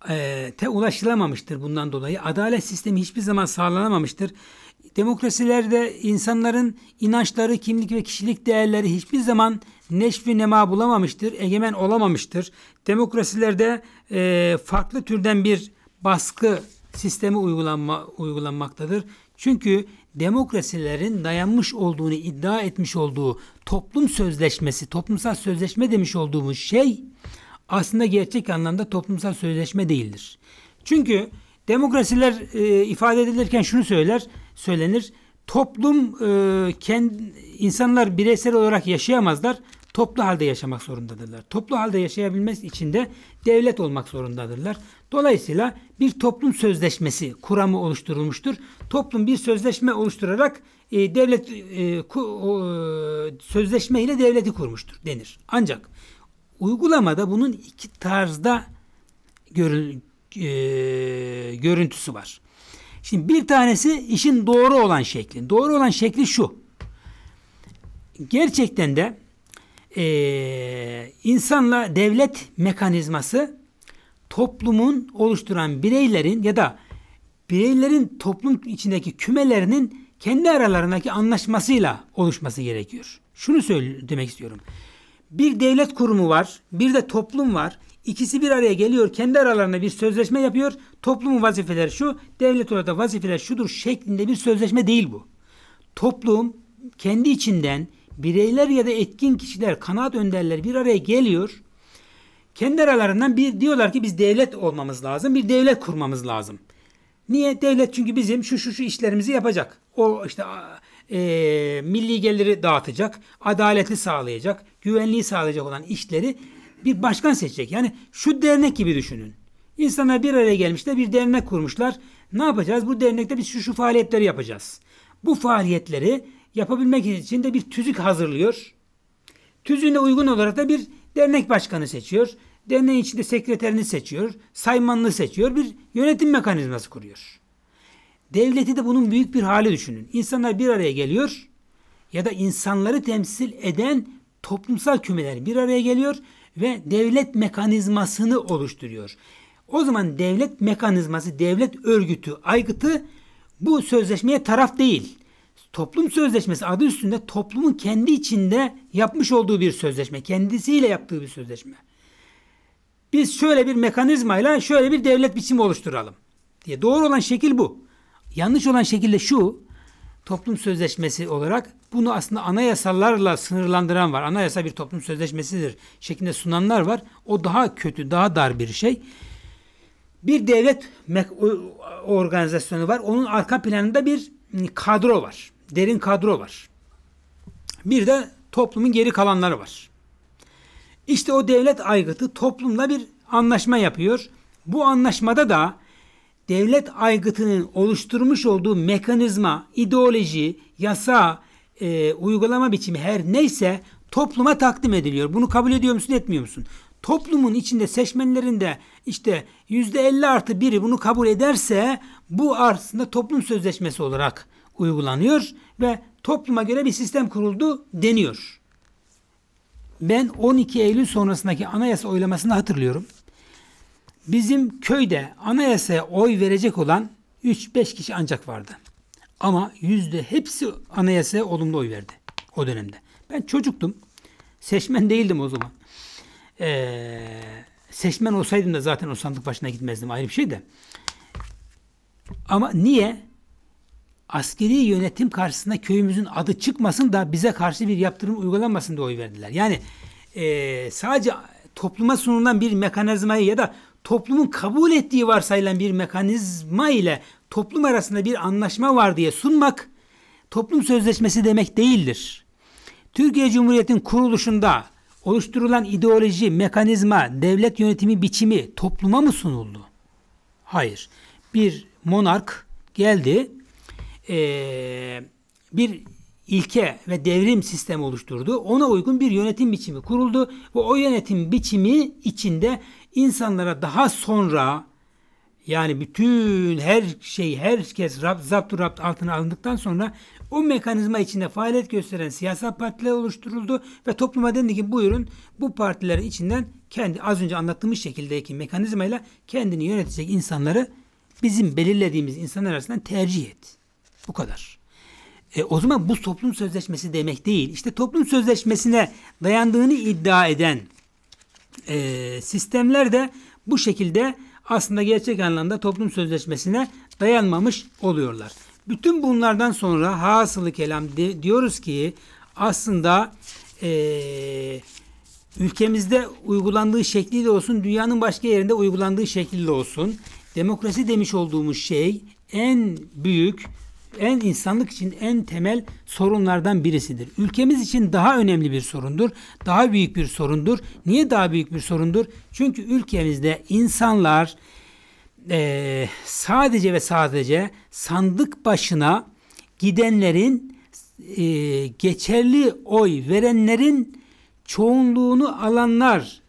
e, te ulaşılamamıştır bundan dolayı. Adalet sistemi hiçbir zaman sağlanamamıştır. Demokrasilerde insanların inançları, kimlik ve kişilik değerleri hiçbir zaman neşvi nema bulamamıştır, egemen olamamıştır. Demokrasilerde e, farklı türden bir baskı sistemi uygulanma, uygulanmaktadır. Çünkü demokrasilerin dayanmış olduğunu iddia etmiş olduğu toplum sözleşmesi, toplumsal sözleşme demiş olduğumuz şey aslında gerçek anlamda toplumsal sözleşme değildir. Çünkü demokrasiler e, ifade edilirken şunu söyler, söylenir. Toplum e, kendi, insanlar bireysel olarak yaşayamazlar. Toplu halde yaşamak zorundadırlar. Toplu halde yaşayabilmesi için de devlet olmak zorundadırlar. Dolayısıyla bir toplum sözleşmesi kuramı oluşturulmuştur. Toplum bir sözleşme oluşturarak e, devlet e, ku, o, e, sözleşme ile devleti kurmuştur denir. Ancak uygulamada bunun iki tarzda görün, e, görüntüsü var. Şimdi bir tanesi işin doğru olan şekli. Doğru olan şekli şu. Gerçekten de e, insanla devlet mekanizması toplumun oluşturan bireylerin ya da bireylerin toplum içindeki kümelerinin kendi aralarındaki anlaşmasıyla oluşması gerekiyor. Şunu söyle demek istiyorum. Bir devlet kurumu var, bir de toplum var. İkisi bir araya geliyor, kendi aralarında bir sözleşme yapıyor. Toplumun vazifeleri şu, devlet orada vazifeler şudur şeklinde bir sözleşme değil bu. Toplum kendi içinden bireyler ya da etkin kişiler, kanaat önderleri bir araya geliyor. Kendi aralarından bir diyorlar ki biz devlet olmamız lazım, bir devlet kurmamız lazım. Niye? Devlet çünkü bizim şu şu şu işlerimizi yapacak. O işte e, milli geliri dağıtacak, adaleti sağlayacak, güvenliği sağlayacak olan işleri bir başkan seçecek. Yani şu dernek gibi düşünün. İnsanlar bir araya gelmişler bir dernek kurmuşlar. Ne yapacağız? Bu dernekte biz şu şu faaliyetleri yapacağız. Bu faaliyetleri yapabilmek için de bir tüzük hazırlıyor. Tüzüğüne uygun olarak da bir dernek başkanı seçiyor. Derneğin içinde sekreterini seçiyor. Saymanını seçiyor. Bir yönetim mekanizması kuruyor. Devleti de bunun büyük bir hali düşünün. İnsanlar bir araya geliyor ya da insanları temsil eden toplumsal kümeler bir araya geliyor ve devlet mekanizmasını oluşturuyor. O zaman devlet mekanizması, devlet örgütü, aygıtı bu sözleşmeye taraf değil. Toplum sözleşmesi adı üstünde toplumun kendi içinde yapmış olduğu bir sözleşme. Kendisiyle yaptığı bir sözleşme. Biz şöyle bir mekanizmayla şöyle bir devlet biçimi oluşturalım diye. Doğru olan şekil bu. Yanlış olan şekilde şu toplum sözleşmesi olarak bunu aslında anayasalarla sınırlandıran var. Anayasa bir toplum sözleşmesidir şeklinde sunanlar var. O daha kötü, daha dar bir şey. Bir devlet organizasyonu var. Onun arka planında bir hmm, kadro var. Derin kadro var. Bir de toplumun geri kalanları var. İşte o devlet aygıtı toplumla bir anlaşma yapıyor. Bu anlaşmada da devlet aygıtının oluşturmuş olduğu mekanizma, ideoloji, yasa, e, uygulama biçimi her neyse topluma takdim ediliyor. Bunu kabul ediyor musun etmiyor musun? Toplumun içinde seçmenlerinde işte yüzde elli artı biri bunu kabul ederse bu aslında toplum sözleşmesi olarak uygulanıyor ve topluma göre bir sistem kuruldu deniyor. Ben 12 Eylül sonrasındaki anayasa oylamasını hatırlıyorum. Bizim köyde anayasaya oy verecek olan 3-5 kişi ancak vardı. Ama yüzde hepsi anayasaya olumlu oy verdi o dönemde. Ben çocuktum. Seçmen değildim o zaman. Ee, seçmen olsaydım da zaten o sandık başına gitmezdim ayrı bir şey de. Ama niye? Askeri yönetim karşısında köyümüzün adı çıkmasın da bize karşı bir yaptırım uygulanmasın diye oy verdiler. Yani e, sadece topluma sunulan bir mekanizmayı ya da toplumun kabul ettiği varsayılan bir mekanizma ile toplum arasında bir anlaşma var diye sunmak toplum sözleşmesi demek değildir. Türkiye Cumhuriyeti'nin kuruluşunda oluşturulan ideoloji, mekanizma, devlet yönetimi biçimi topluma mı sunuldu? Hayır. Bir monark geldi, bir ilke ve devrim sistemi oluşturdu. Ona uygun bir yönetim biçimi kuruldu ve o yönetim biçimi içinde insanlara daha sonra yani bütün her şey, herkes rab, zapt rapt altına alındıktan sonra o mekanizma içinde faaliyet gösteren siyasal partiler oluşturuldu ve topluma dendi ki buyurun bu partilerin içinden kendi az önce anlattığımız şekildeki mekanizmayla kendini yönetecek insanları bizim belirlediğimiz insanlar arasından tercih et. Bu kadar. E, o zaman bu toplum sözleşmesi demek değil. İşte toplum sözleşmesine dayandığını iddia eden e, sistemler de bu şekilde aslında gerçek anlamda toplum sözleşmesine dayanmamış oluyorlar. Bütün bunlardan sonra hasılı kelam de, diyoruz ki aslında e, ülkemizde uygulandığı şekliyle olsun, dünyanın başka yerinde uygulandığı şekliyle olsun demokrasi demiş olduğumuz şey en büyük en insanlık için en temel sorunlardan birisidir. Ülkemiz için daha önemli bir sorundur. Daha büyük bir sorundur. Niye daha büyük bir sorundur? Çünkü ülkemizde insanlar e, sadece ve sadece sandık başına gidenlerin e, geçerli oy verenlerin çoğunluğunu alanlar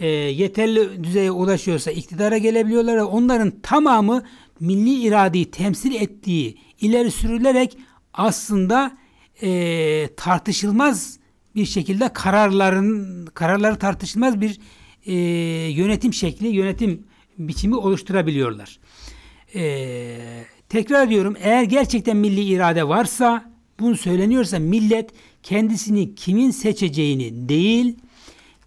e, yeterli düzeye ulaşıyorsa iktidara gelebiliyorlar onların tamamı milli iradeyi temsil ettiği ileri sürülerek aslında e, tartışılmaz bir şekilde kararların kararları tartışılmaz bir e, yönetim şekli, yönetim biçimi oluşturabiliyorlar. E, tekrar diyorum eğer gerçekten milli irade varsa bunu söyleniyorsa millet kendisini kimin seçeceğini değil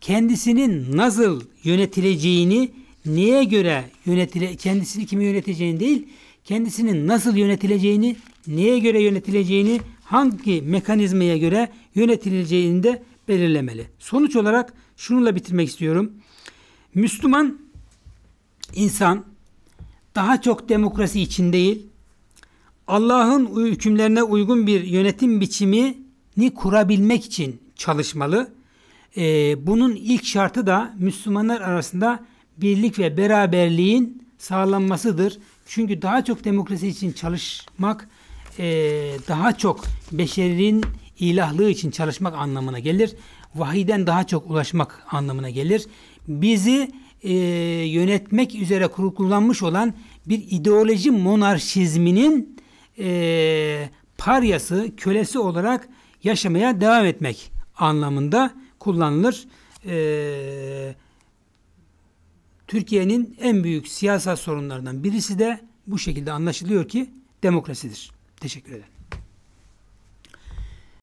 kendisinin nasıl yönetileceğini neye göre yönetile kendisini kimi yöneteceğini değil kendisinin nasıl yönetileceğini, neye göre yönetileceğini, hangi mekanizmaya göre yönetileceğini de belirlemeli. Sonuç olarak şununla bitirmek istiyorum. Müslüman insan daha çok demokrasi için değil, Allah'ın hükümlerine uygun bir yönetim biçimini kurabilmek için çalışmalı. Ee, bunun ilk şartı da Müslümanlar arasında birlik ve beraberliğin sağlanmasıdır. Çünkü daha çok demokrasi için çalışmak e, daha çok beşerin ilahlığı için çalışmak anlamına gelir. Vahiden daha çok ulaşmak anlamına gelir. Bizi e, yönetmek üzere kurulmuş olan bir ideoloji monarşizminin e, paryası, kölesi olarak yaşamaya devam etmek anlamında kullanılır. Eee Türkiye'nin en büyük siyasal sorunlarından birisi de bu şekilde anlaşılıyor ki demokrasidir. Teşekkür ederim.